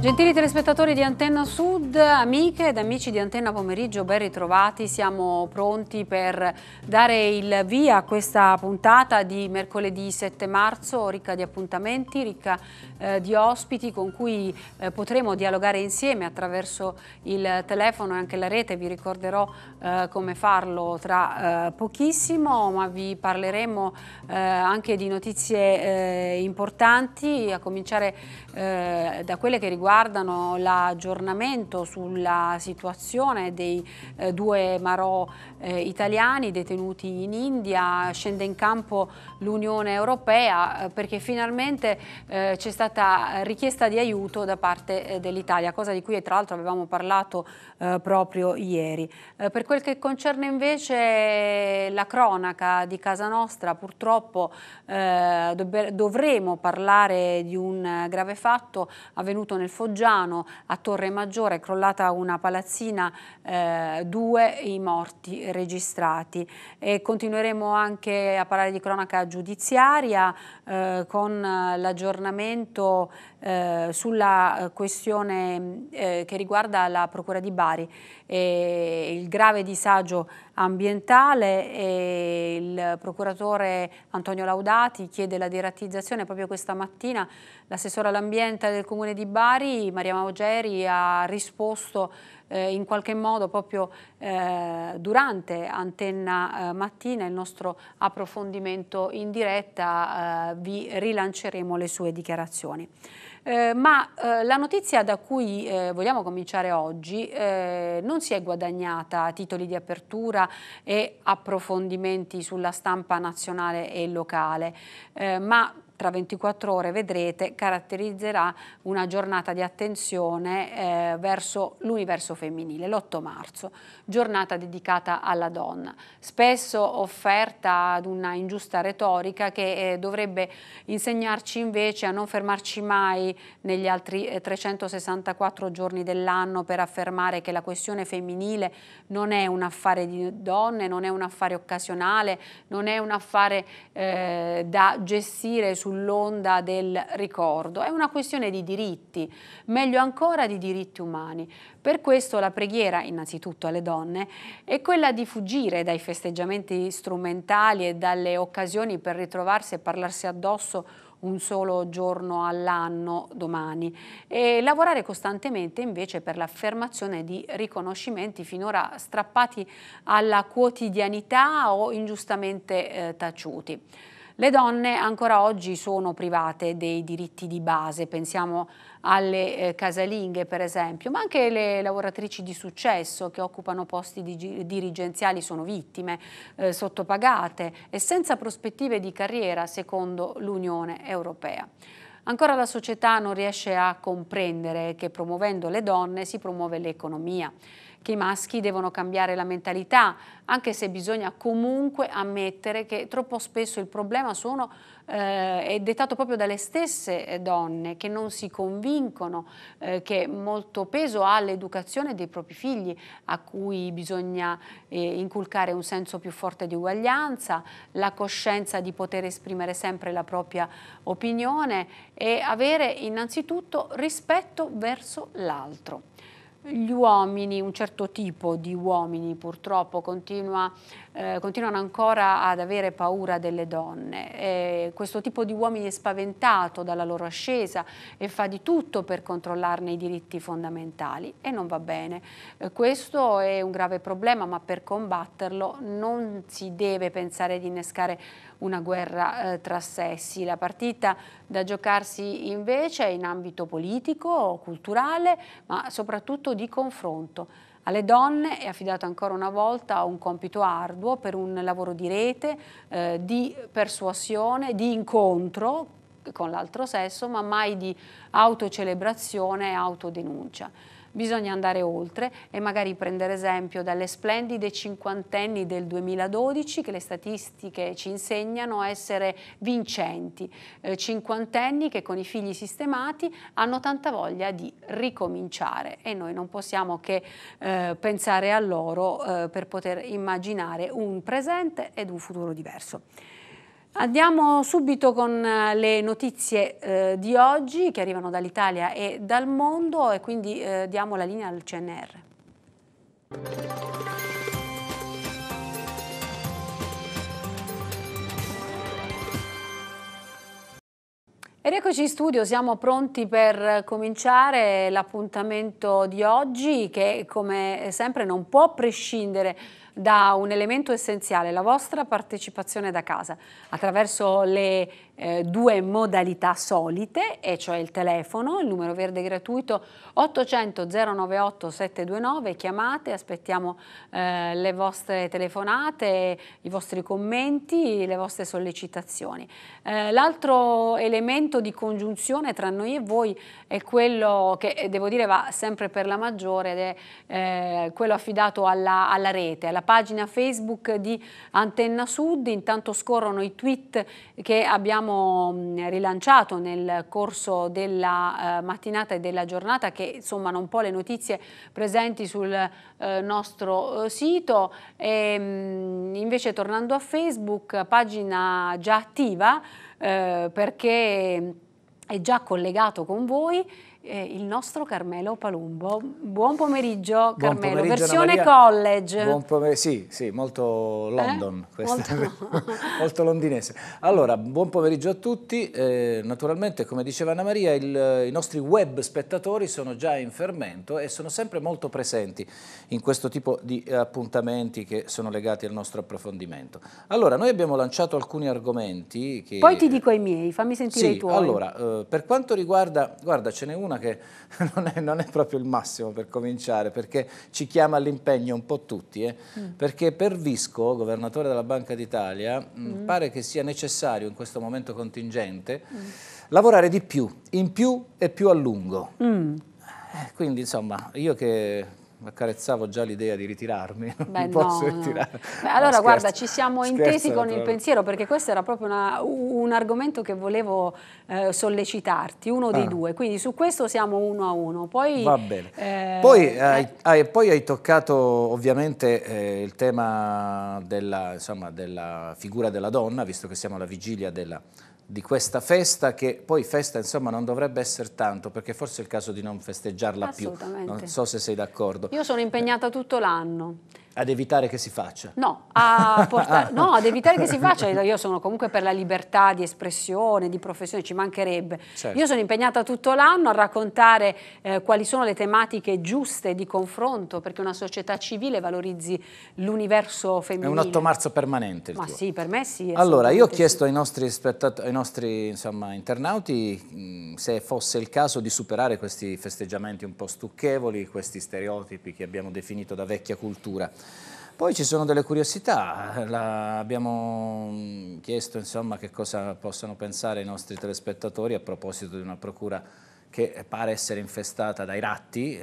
Gentili telespettatori di Antenna Sud, amiche ed amici di Antenna Pomeriggio, ben ritrovati. Siamo pronti per dare il via a questa puntata di mercoledì 7 marzo, ricca di appuntamenti, ricca eh, di ospiti con cui eh, potremo dialogare insieme attraverso il telefono e anche la rete. Vi ricorderò eh, come farlo tra eh, pochissimo, ma vi parleremo eh, anche di notizie eh, importanti, a cominciare da quelle che riguardano riguardano l'aggiornamento sulla situazione dei eh, due Marò eh, italiani detenuti in India. Scende in campo l'Unione Europea eh, perché finalmente eh, c'è stata richiesta di aiuto da parte eh, dell'Italia, cosa di cui tra l'altro avevamo parlato eh, proprio ieri. per quel che concerne invece la cronaca di casa nostra, purtroppo dovremo parlare di un grave fatto avvenuto nel Foggiano, a Torre Maggiore è crollata una palazzina, eh, due i morti registrati. E continueremo anche a parlare di cronaca giudiziaria eh, con l'aggiornamento eh, sulla eh, questione eh, che riguarda la Procura di Bari, eh, il grave disagio ambientale e il procuratore Antonio Laudati chiede la derattizzazione proprio questa mattina. l'assessore all'ambiente del Comune di Bari, Maria Maugeri, ha risposto eh, in qualche modo proprio durante Antenna Mattina, il nostro approfondimento in diretta, vi rilanceremo le sue dichiarazioni. Eh, ma eh, la notizia da cui eh, vogliamo cominciare oggi eh, non si è guadagnata titoli di apertura e approfondimenti sulla stampa nazionale e locale, eh, ma tra 24 ore vedrete caratterizzerà una giornata di attenzione eh, verso l'universo femminile, l'8 marzo, giornata dedicata alla donna, spesso offerta ad una ingiusta retorica che eh, dovrebbe insegnarci invece a non fermarci mai negli altri 364 eh, giorni dell'anno per affermare che la questione femminile non è un affare di donne, non è un affare occasionale, non è un affare eh, da gestire sul sull'onda del ricordo, è una questione di diritti, meglio ancora di diritti umani. Per questo la preghiera, innanzitutto alle donne, è quella di fuggire dai festeggiamenti strumentali e dalle occasioni per ritrovarsi e parlarsi addosso un solo giorno all'anno domani e lavorare costantemente invece per l'affermazione di riconoscimenti finora strappati alla quotidianità o ingiustamente eh, taciuti. Le donne ancora oggi sono private dei diritti di base, pensiamo alle eh, casalinghe per esempio, ma anche le lavoratrici di successo che occupano posti di, dirigenziali sono vittime, eh, sottopagate e senza prospettive di carriera secondo l'Unione Europea. Ancora la società non riesce a comprendere che promuovendo le donne si promuove l'economia che i maschi devono cambiare la mentalità, anche se bisogna comunque ammettere che troppo spesso il problema sono, eh, è dettato proprio dalle stesse eh, donne che non si convincono eh, che molto peso ha l'educazione dei propri figli, a cui bisogna eh, inculcare un senso più forte di uguaglianza, la coscienza di poter esprimere sempre la propria opinione e avere innanzitutto rispetto verso l'altro gli uomini, un certo tipo di uomini purtroppo continua, eh, continuano ancora ad avere paura delle donne. E questo tipo di uomini è spaventato dalla loro ascesa e fa di tutto per controllarne i diritti fondamentali e non va bene. Eh, questo è un grave problema, ma per combatterlo non si deve pensare di innescare una guerra eh, tra sessi. La partita da giocarsi invece è in ambito politico, culturale, ma soprattutto di confronto. Alle donne è affidato ancora una volta un compito arduo per un lavoro di rete, eh, di persuasione, di incontro con l'altro sesso, ma mai di autocelebrazione e autodenuncia bisogna andare oltre e magari prendere esempio dalle splendide cinquantenni del 2012 che le statistiche ci insegnano a essere vincenti, eh, cinquantenni che con i figli sistemati hanno tanta voglia di ricominciare e noi non possiamo che eh, pensare a loro eh, per poter immaginare un presente ed un futuro diverso. Andiamo subito con eh, le notizie eh, di oggi che arrivano dall'Italia e dal mondo e quindi eh, diamo la linea al CNR. Ed eccoci in studio, siamo pronti per cominciare l'appuntamento di oggi che come sempre non può prescindere da un elemento essenziale, la vostra partecipazione da casa, attraverso le eh, due modalità solite, e cioè il telefono, il numero verde gratuito 800 098 729, chiamate, aspettiamo eh, le vostre telefonate, i vostri commenti, le vostre sollecitazioni. Eh, L'altro elemento di congiunzione tra noi e voi è quello che eh, devo dire va sempre per la maggiore ed è eh, quello affidato alla, alla rete, alla pagina Facebook di Antenna Sud, intanto scorrono i tweet che abbiamo abbiamo rilanciato nel corso della eh, mattinata e della giornata che insomma un po' le notizie presenti sul eh, nostro eh, sito e invece tornando a Facebook pagina già attiva perché è già collegato con voi eh, il nostro Carmelo Palumbo. Buon pomeriggio Buon Carmelo, pomeriggio, versione college. Buon pomeriggio, sì, sì, molto eh? London, eh? molto... molto... londinese. Allora, buon pomeriggio a tutti. Eh, naturalmente, come diceva Anna Maria, il, i nostri web spettatori sono già in fermento e sono sempre molto presenti in questo tipo di appuntamenti che sono legati al nostro approfondimento. Allora, noi abbiamo lanciato alcuni argomenti che... Poi ti dico i miei, fammi sentire sì, i tuoi. Allora, eh, per quanto riguarda, guarda, ce n'è uno una che non è, non è proprio il massimo per cominciare, perché ci chiama all'impegno un po' tutti, eh? mm. perché per Visco, governatore della Banca d'Italia, mm. mm. pare che sia necessario in questo momento contingente mm. lavorare di più, in più e più a lungo. Mm. Eh, quindi insomma, io che accarezzavo già l'idea di ritirarmi, Beh, non no, posso ritirare. No. Beh, allora no, guarda, ci siamo scherzo, intesi con il pensiero perché questo era proprio una, un argomento che volevo eh, sollecitarti, uno ah. dei due, quindi su questo siamo uno a uno. Poi, Va bene. Eh, poi, eh, hai, hai, poi, hai, toccato ovviamente eh, il tema della, insomma, della figura della donna, visto che siamo alla vigilia della di questa festa che poi festa insomma non dovrebbe essere tanto perché forse è il caso di non festeggiarla più. Non so se sei d'accordo. Io sono impegnata tutto l'anno ad evitare che si faccia? No, portare, ah. no, ad evitare che si faccia. Io sono comunque per la libertà di espressione, di professione, ci mancherebbe. Certo. Io sono impegnata tutto l'anno a raccontare eh, quali sono le tematiche giuste di confronto perché una società civile valorizzi l'universo femminile. È un 8 marzo permanente Ma tuo. sì, per me sì. Allora, io ho chiesto sì. ai nostri, ai nostri insomma, internauti mh, mm, se fosse il caso di superare questi festeggiamenti un po' stucchevoli, questi stereotipi che abbiamo definito da vecchia cultura. Poi ci sono delle curiosità, eh, La abbiamo mm, chiesto insomma, che cosa possano pensare i nostri telespettatori a proposito di una procura che pare essere infestata dai ratti,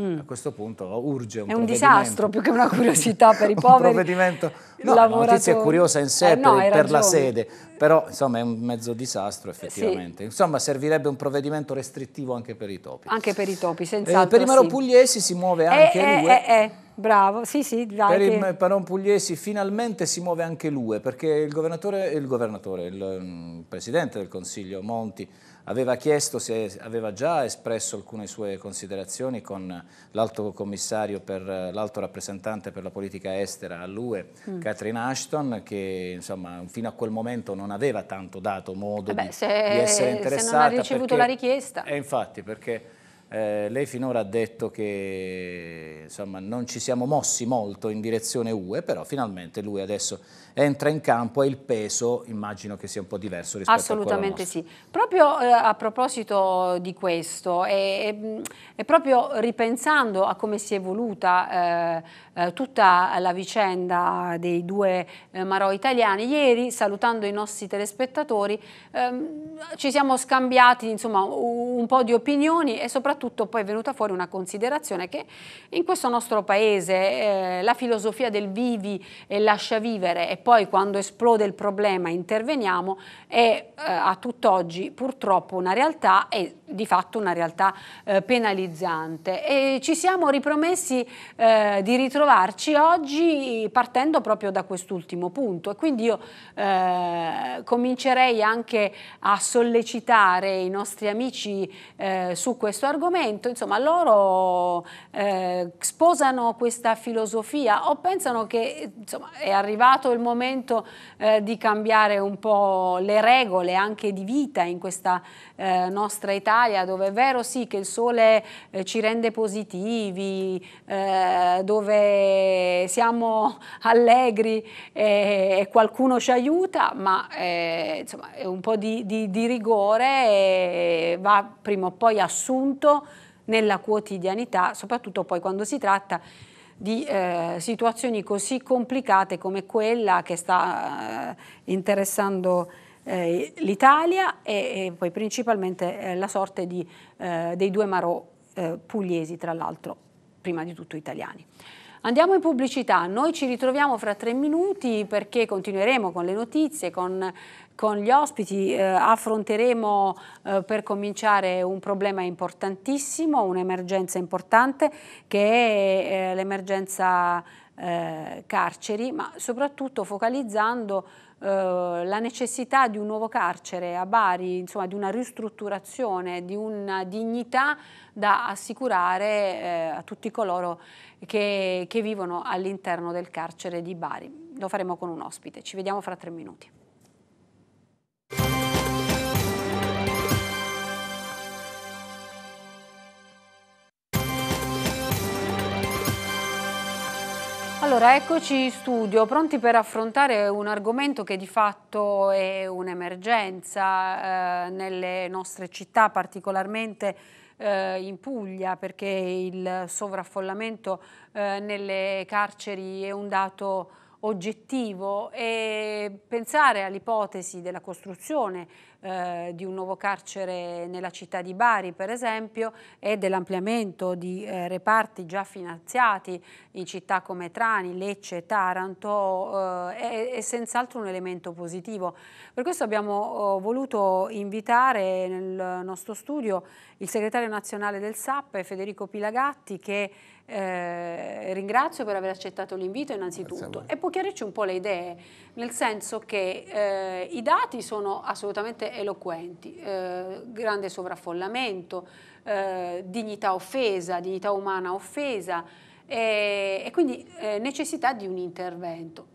mm. a questo punto urge un provvedimento. È un disastro più che una curiosità per i poveri. un provvedimento. No, la notizia è curiosa in sé eh, per, no, per la sede, però insomma è un mezzo disastro effettivamente. Sì. Insomma servirebbe un provvedimento restrittivo anche per i topi. Anche per i topi, eh, senz'altro. Eh, per i maropugliesi sì. si muove eh, anche eh, lui. Eh, eh. Bravo, sì, sì, dai. Per che... il Paron Pugliesi finalmente si muove anche lui, perché il governatore, il, governatore, il mm, presidente del Consiglio Monti aveva chiesto se aveva già espresso alcune sue considerazioni con l'alto commissario per l'alto rappresentante per la politica estera all'UE, mm. Catherine Ashton, che insomma fino a quel momento non aveva tanto dato modo Vabbè, di, se, di, essere interessata. Se non ha ricevuto perché, la richiesta. E infatti, perché eh, lei finora ha detto che insomma, non ci siamo mossi molto in direzione UE, però finalmente lui adesso entra in campo e il peso immagino che sia un po' diverso rispetto Assolutamente a quello Assolutamente sì. Proprio eh, a proposito di questo, e, e, proprio ripensando a come si è evoluta eh, eh, tutta la vicenda dei due eh, Marò italiani. Ieri, salutando i nostri telespettatori, ehm, ci siamo scambiati insomma, un po' di opinioni e soprattutto poi è venuta fuori una considerazione che in questo nostro paese eh, la filosofia del vivi e lascia vivere e poi quando esplode il problema interveniamo è eh, a tutt'oggi purtroppo una realtà e di fatto una realtà eh, penalizzante. E ci siamo ripromessi eh, di ritrovare ritrovarci oggi partendo proprio da quest'ultimo punto e quindi io eh, comincerei anche a sollecitare i nostri amici eh, su questo argomento, insomma loro eh, sposano questa filosofia o pensano che insomma, è arrivato il momento eh, di cambiare un po' le regole anche di vita in questa eh, nostra Italia dove è vero sì che il sole eh, ci rende positivi, dove eh, siamo allegri eh, e qualcuno ci aiuta, ma eh, insomma, un po' di, di, di rigore va prima o poi assunto nella quotidianità, soprattutto poi quando si tratta di eh, situazioni così complicate come quella che sta eh, interessando eh, l'Italia e, e, poi principalmente la sorte di, dei due Marò pugliesi, tra l'altro, prima di tutto italiani. Andiamo in pubblicità, noi ci ritroviamo fra tre minuti perché continueremo con le notizie, con, con gli ospiti, eh, affronteremo eh, per cominciare un problema importantissimo, un'emergenza importante che è eh, l'emergenza eh, carceri, ma soprattutto focalizzando eh, la necessità di un nuovo carcere a Bari, insomma di una ristrutturazione, di una dignità da assicurare eh, a tutti coloro che, che vivono all'interno del carcere di Bari. Lo faremo con un ospite. Ci vediamo fra tre minuti. Allora, eccoci in studio, pronti per affrontare un argomento che di fatto è un'emergenza eh, nelle nostre città, particolarmente eh, in Puglia, perché il sovraffollamento eh, nelle carceri è un dato oggettivo e pensare all'ipotesi della costruzione eh, di un nuovo carcere nella città di Bari per esempio e dell'ampliamento di eh, reparti già finanziati in città come Trani, Lecce e Taranto eh, è, è senz'altro un elemento positivo. Per questo abbiamo oh, voluto invitare nel nostro studio il segretario nazionale del SAP Federico Pilagatti che eh, ringrazio per aver accettato l'invito innanzitutto e può chiarirci un po' le idee, nel senso che eh, i dati sono assolutamente eloquenti, eh, grande sovraffollamento, eh, dignità offesa, dignità umana offesa e, eh, e quindi necessità di un intervento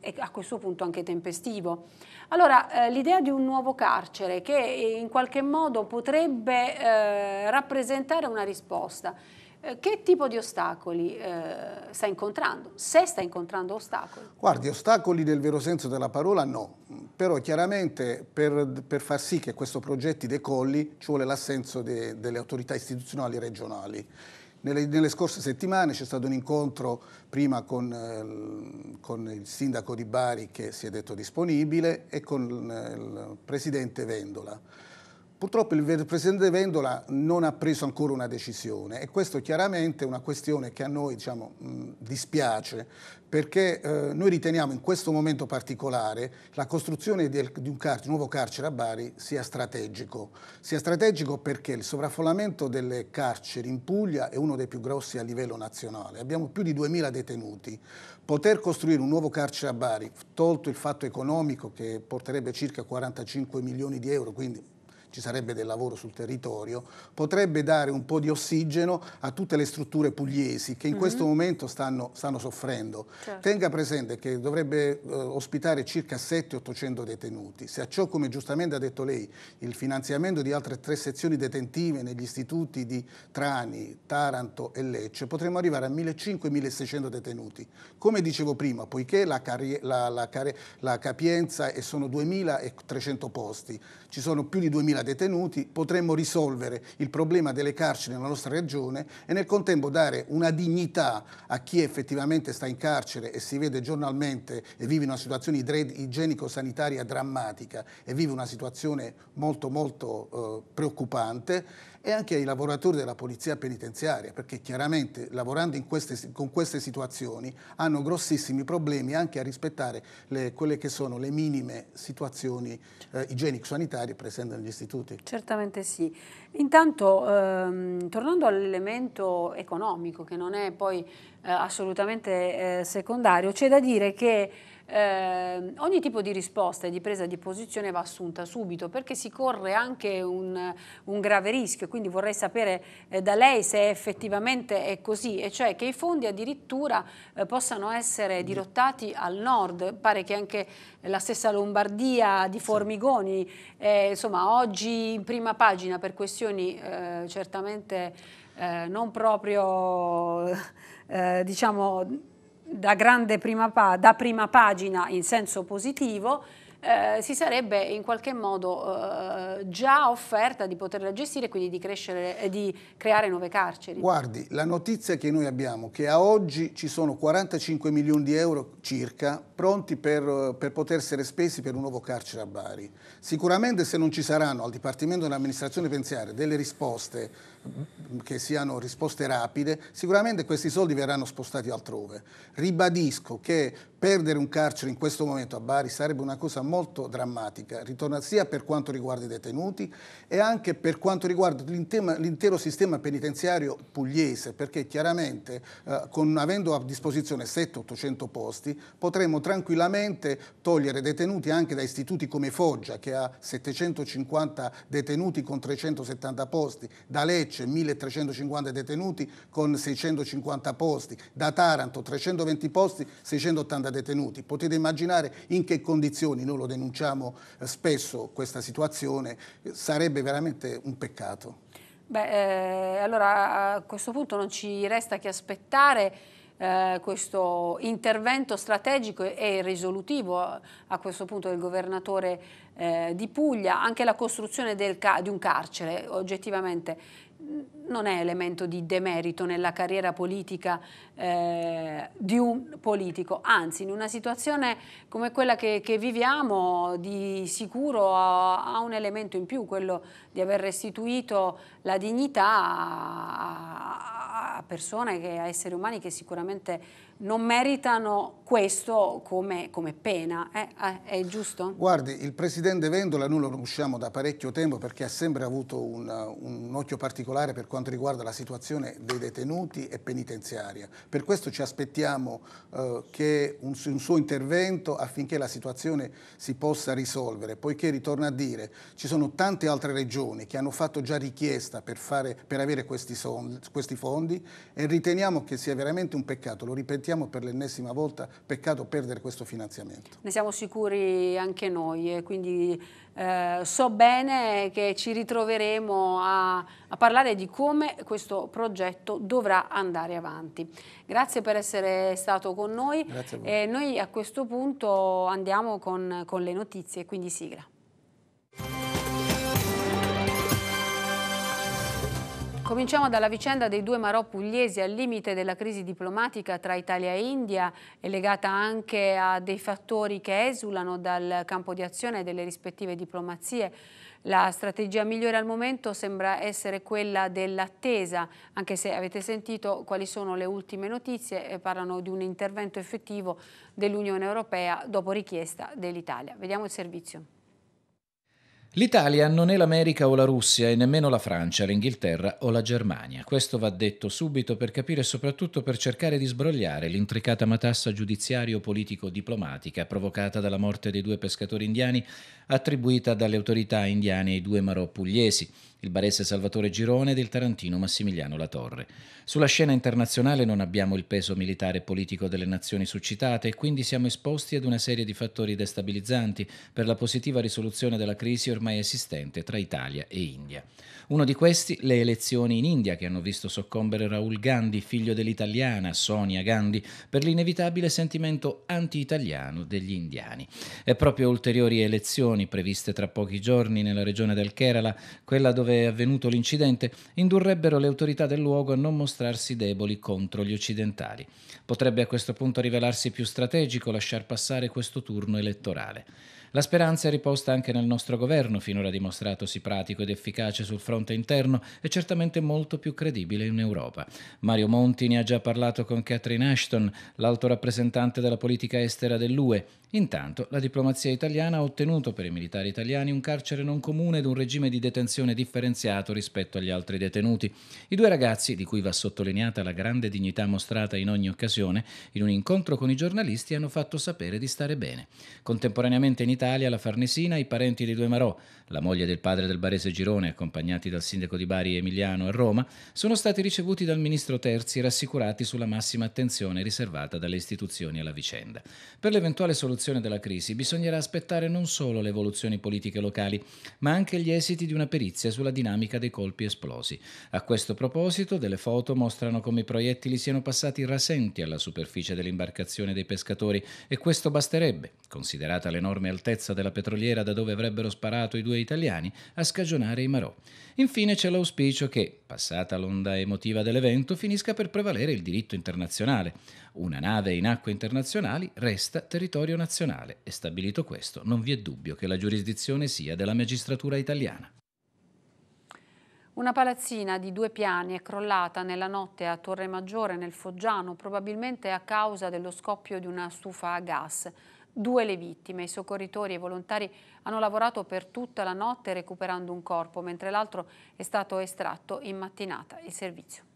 e a questo punto anche tempestivo. Allora, eh, l'idea di un nuovo carcere che in qualche modo potrebbe eh, rappresentare una risposta eh, che tipo di ostacoli eh, sta incontrando? Se sta incontrando ostacoli? Guardi, ostacoli nel vero senso della parola no, però chiaramente per, per far sì che questo progetto decolli ci vuole l'assenso de, delle autorità istituzionali regionali. Nelle, nelle, scorse settimane c'è stato un incontro prima con, eh, con, il sindaco di Bari che si è detto disponibile e con eh, il presidente Vendola. Purtroppo il Presidente Vendola non ha preso ancora una decisione e questo chiaramente è una questione che a noi diciamo, dispiace perché eh, noi riteniamo in questo momento particolare la costruzione del, di un, car nuovo carcere a Bari sia strategico. Sia strategico perché il sovraffollamento delle carceri in Puglia è uno dei più grossi a livello nazionale. Abbiamo più di 2.000 detenuti. Poter costruire un nuovo carcere a Bari, tolto il fatto economico che porterebbe circa 45 milioni di euro, quindi ci sarebbe del lavoro sul territorio, potrebbe dare un po' di ossigeno a tutte le strutture pugliesi che in mm-hmm. questo momento stanno, stanno soffrendo. Certo. Tenga presente che dovrebbe eh, ospitare circa 700-800 detenuti. Se a ciò, come giustamente ha detto lei, il finanziamento di altre tre sezioni detentive negli istituti di Trani, Taranto e Lecce, potremmo arrivare a 1500-1600 detenuti. Come dicevo prima, poiché la, la, la, la capienza è sono 2300 posti, ci sono più di 2.000 detenuti, potremmo risolvere il problema delle carceri nella nostra regione e nel contempo dare una dignità a chi effettivamente sta in carcere e si vede giornalmente e vive una situazione igienico-sanitaria drammatica e vive una situazione molto molto eh, preoccupante e anche ai lavoratori della polizia penitenziaria, perché chiaramente lavorando queste, con queste situazioni hanno grossissimi problemi anche a rispettare le, quelle che sono le minime situazioni eh, igienico-sanitarie presenti negli istituti. Certamente sì. Intanto, ehm, tornando all'elemento economico, che non è poi eh, assolutamente eh, secondario, c'è da dire che eh, ogni tipo di risposta e di presa di posizione va assunta subito perché si corre anche un, un grave rischio, quindi vorrei sapere eh, da lei se effettivamente è così, e cioè che i fondi addirittura eh, possano essere dirottati al nord, pare che anche la stessa Lombardia di Formigoni, eh, insomma oggi in prima pagina per questioni eh, certamente eh, non proprio... Eh, diciamo da, prima, da prima pagina in senso positivo, eh, si sarebbe in qualche modo eh, già offerta di poterla gestire e quindi di, crescere, eh, di, creare nuove carceri. Guardi, la notizia che noi abbiamo è che a oggi ci sono 45 milioni di euro circa pronti per, per, poter essere spesi per un nuovo carcere a Bari. Sicuramente se non ci saranno al Dipartimento dell'amministrazione pensiaria delle risposte che siano risposte rapide, sicuramente questi soldi verranno spostati altrove. Ribadisco che perdere un carcere in questo momento a Bari sarebbe una cosa molto drammatica, ritorna sia per quanto riguarda i detenuti e anche per quanto riguarda l'intero sistema penitenziario pugliese, perché chiaramente eh, con, avendo a disposizione 700-800 posti potremmo tranquillamente togliere detenuti anche da istituti come Foggia che ha 750 detenuti con 370 posti, da Lecce Lecce 1350 detenuti con 650 posti, da Taranto 320 posti, 680 detenuti. Potete immaginare in che condizioni, noi lo denunciamo eh, spesso questa situazione, eh, sarebbe veramente un peccato. Beh, eh, allora a questo punto non ci resta che aspettare eh, questo intervento strategico e risolutivo eh, a questo punto del governatore eh, di Puglia, anche la costruzione del, di un carcere oggettivamente non è elemento di demerito nella carriera politica eh, di un politico, anzi in una situazione come quella che, che viviamo di sicuro ha, ha, un elemento in più, quello di aver restituito la dignità a, a persone, che, a esseri umani che sicuramente non meritano questo come, come pena, eh? Ah, è giusto? Guardi, il presidente Vendola, noi lo conosciamo da parecchio tempo perché ha sempre avuto un, un occhio particolare per quanto riguarda la situazione dei detenuti e penitenziaria. Per questo ci aspettiamo eh, che un, un suo intervento affinché la situazione si possa risolvere, poiché ritorno a dire, ci sono tante altre regioni che hanno fatto già richiesta per, fare, per avere questi, son, questi fondi, e riteniamo che sia veramente un peccato, lo ripetiamo per l'ennesima volta, peccato perdere questo finanziamento. Ne siamo sicuri anche noi e quindi eh, so bene che ci ritroveremo a, a parlare di come questo progetto dovrà andare avanti. Grazie per essere stato con noi. a voi. E noi a questo punto andiamo con, con le notizie, quindi sigla. Cominciamo dalla vicenda dei due Marò pugliesi al limite della crisi diplomatica tra Italia e India e legata anche a dei fattori che esulano dal campo di azione delle rispettive diplomazie. La strategia migliore al momento sembra essere quella dell'attesa, anche se avete sentito quali sono le ultime notizie, parlano di un intervento effettivo dell'Unione Europea dopo richiesta dell'Italia. Vediamo il servizio. L'Italia non è l'America o la Russia e nemmeno la Francia, l'Inghilterra o la Germania. Questo va detto subito per capire e soprattutto per cercare di sbrogliare l'intricata matassa giudiziario-politico-diplomatica provocata dalla morte dei due pescatori indiani attribuita dalle autorità indiane ai due marò pugliesi il barese Salvatore Girone ed il tarantino Massimiliano Latorre. Sulla scena internazionale non abbiamo il peso militare e politico delle nazioni suscitate e quindi siamo esposti ad una serie di fattori destabilizzanti per la positiva risoluzione della crisi ormai esistente tra Italia e India. Uno di questi le elezioni in India che hanno visto soccombere Raul Gandhi, figlio dell'italiana Sonia Gandhi, per l'inevitabile sentimento anti-italiano degli indiani. E proprio ulteriori elezioni previste tra pochi giorni nella regione del Kerala, quella dove dove è avvenuto l'incidente indurrebbero le autorità del luogo a non mostrarsi deboli contro gli occidentali. Potrebbe a questo punto rivelarsi più strategico lasciar passare questo turno elettorale. La speranza è riposta anche nel nostro governo, finora dimostratosi pratico ed efficace sul fronte interno e certamente molto più credibile in Europa. Mario Monti ne ha già parlato con Catherine Ashton, l'alto rappresentante della politica estera dell'UE. Intanto la diplomazia italiana ha ottenuto per i militari italiani un carcere non comune ed un regime di detenzione differenziato rispetto agli altri detenuti. I due ragazzi, di cui va sottolineata la grande dignità mostrata in ogni occasione, in un incontro con i giornalisti hanno fatto sapere di stare bene. Contemporaneamente in Italia Italia alla Farnesina i parenti dei due Marò, la moglie del padre del barese Girone, accompagnati dal sindaco di Bari Emiliano a Roma, sono stati ricevuti dal ministro Terzi e rassicurati sulla massima attenzione riservata dalle istituzioni alla vicenda. Per l'eventuale soluzione della crisi bisognerà aspettare non solo le evoluzioni politiche locali, ma anche gli esiti di una perizia sulla dinamica dei colpi esplosi. A questo proposito, delle foto mostrano come i proiettili siano passati rasenti alla superficie dell'imbarcazione dei pescatori e questo basterebbe, considerata l'enorme altezza all'altezza della petroliera da dove avrebbero sparato i due italiani, a scagionare i Marò. Infine c'è l'auspicio che, passata l'onda emotiva dell'evento, finisca per prevalere il diritto internazionale. Una nave in acque internazionali resta territorio nazionale e stabilito questo non vi è dubbio che la giurisdizione sia della magistratura italiana. Una palazzina di due piani è crollata nella notte a Torre Maggiore nel Foggiano, probabilmente a causa dello scoppio di una stufa a gas. Due le vittime, i soccorritori e i volontari hanno lavorato per tutta la notte recuperando un corpo, mentre l'altro è stato estratto in mattinata. Il servizio.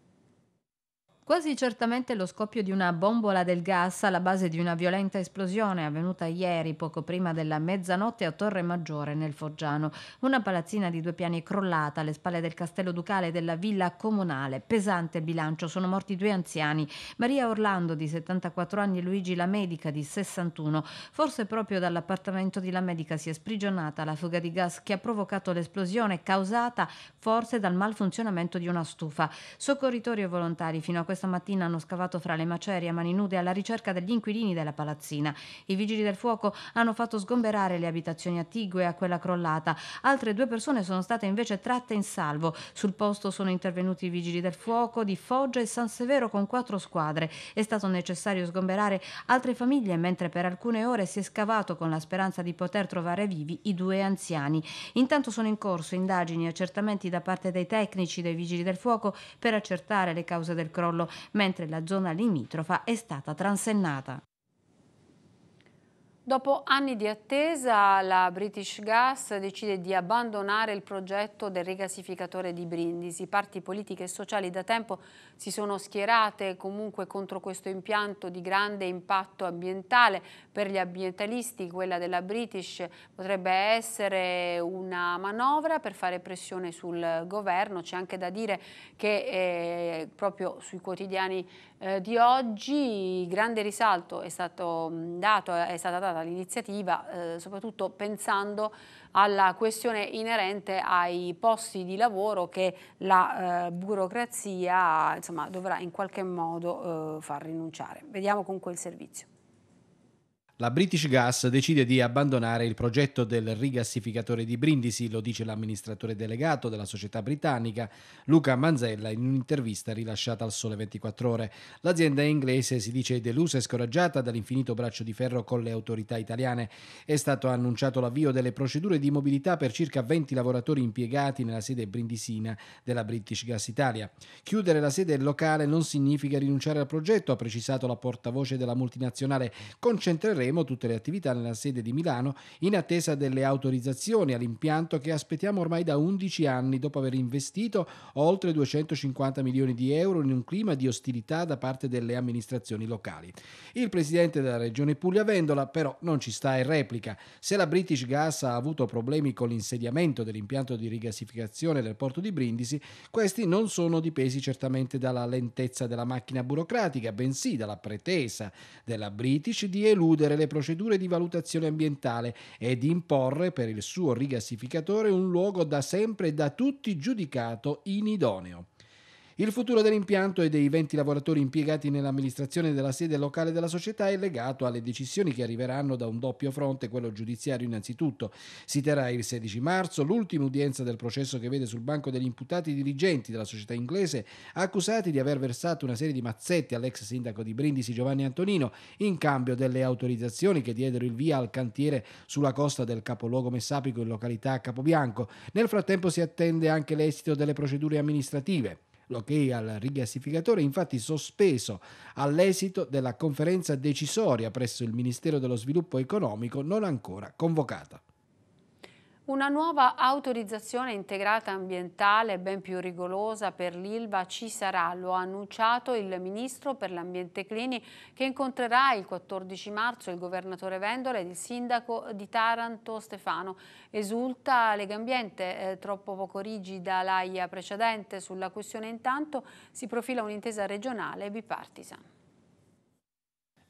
Quasi certamente lo scoppio di una bombola del gas alla base di una violenta esplosione avvenuta ieri poco prima della mezzanotte a Torre Maggiore nel Foggiano, una palazzina di due piani crollata alle spalle del castello ducale e della villa comunale. Pesante bilancio, sono morti due anziani, Maria Orlando di 74 anni e Luigi La Medica di 61. Forse proprio dall'appartamento di La Medica si è sprigionata la fuga di gas che ha provocato l'esplosione causata forse dal malfunzionamento di una stufa. Soccorritori e volontari fino a questo questa mattina hanno scavato fra le macerie a mani nude alla ricerca degli inquilini della palazzina. I vigili del fuoco hanno fatto sgomberare le abitazioni attigue a quella crollata. Altre due persone sono state invece tratte in salvo. Sul posto sono intervenuti i vigili del fuoco di Foggia e San Severo con quattro squadre. È stato necessario sgomberare altre famiglie mentre per alcune ore si è scavato con la speranza di poter trovare vivi i due anziani. Intanto sono in corso indagini e accertamenti da parte dei tecnici dei vigili del fuoco per accertare le cause del crollo mentre la zona limitrofa è stata transennata. Dopo anni di attesa, la British Gas decide di abbandonare il progetto del rigasificatore di Brindisi. Parti politiche e sociali da tempo si sono schierate comunque contro questo impianto di grande impatto ambientale. Per gli ambientalisti quella della British potrebbe essere una manovra per fare pressione sul governo. C'è anche da dire che eh, proprio sui quotidiani eh, di oggi grande risalto è, stato mm, dato, eh, è stata data l'iniziativa, eh, soprattutto pensando alla questione inerente ai posti di lavoro che la eh, burocrazia insomma, dovrà in qualche modo eh, far rinunciare. Vediamo comunque il servizio. La British Gas decide di abbandonare il progetto del rigassificatore di Brindisi, lo dice l'amministratore delegato della società britannica Luca Manzella in un'intervista rilasciata al Sole 24 Ore. L'azienda inglese si dice delusa e scoraggiata dall'infinito braccio di ferro con le autorità italiane. È stato annunciato l'avvio delle procedure di mobilità per circa 20 lavoratori impiegati nella sede brindisina della British Gas Italia. Chiudere la sede locale non significa rinunciare al progetto, ha precisato la portavoce della multinazionale. Concentreremo Riprenderemo tutte le attività nella sede di Milano in attesa delle autorizzazioni all'impianto che aspettiamo ormai da 11 anni dopo aver investito oltre 250 milioni di euro in un clima di ostilità da parte delle amministrazioni locali. Il presidente della regione Puglia Vendola però non ci sta in replica. Se la British Gas ha avuto problemi con l'insediamento dell'impianto di rigassificazione del porto di Brindisi, questi non sono dipesi certamente dalla lentezza della macchina burocratica, bensì dalla pretesa della British di eludere rivedere le procedure di valutazione ambientale ed imporre per il suo rigassificatore un luogo da sempre e da tutti giudicato inidoneo. Il futuro dell'impianto e dei 20 lavoratori impiegati nell'amministrazione della sede locale della società è legato alle decisioni che arriveranno da un doppio fronte, quello giudiziario innanzitutto. Si terrà il 16 marzo l'ultima udienza del processo che vede sul banco degli imputati dirigenti della società inglese accusati di aver versato una serie di mazzetti all'ex sindaco di Brindisi Giovanni Antonino in cambio delle autorizzazioni che diedero il via al cantiere sulla costa del capoluogo messapico in località Capobianco. Nel frattempo si attende anche l'esito delle procedure amministrative l'ok al rigassificatore infatti sospeso all'esito della conferenza decisoria presso il Ministero dello Sviluppo Economico non ancora convocata. Una nuova autorizzazione integrata ambientale ben più rigorosa per l'Ilva ci sarà, lo ha annunciato il Ministro per l'Ambiente Clini che incontrerà il 14 marzo il Governatore Vendola ed il Sindaco di Taranto Stefano. Esulta Legambiente, eh, troppo poco rigida l'AIA precedente, sulla questione intanto si profila un'intesa regionale bipartisan.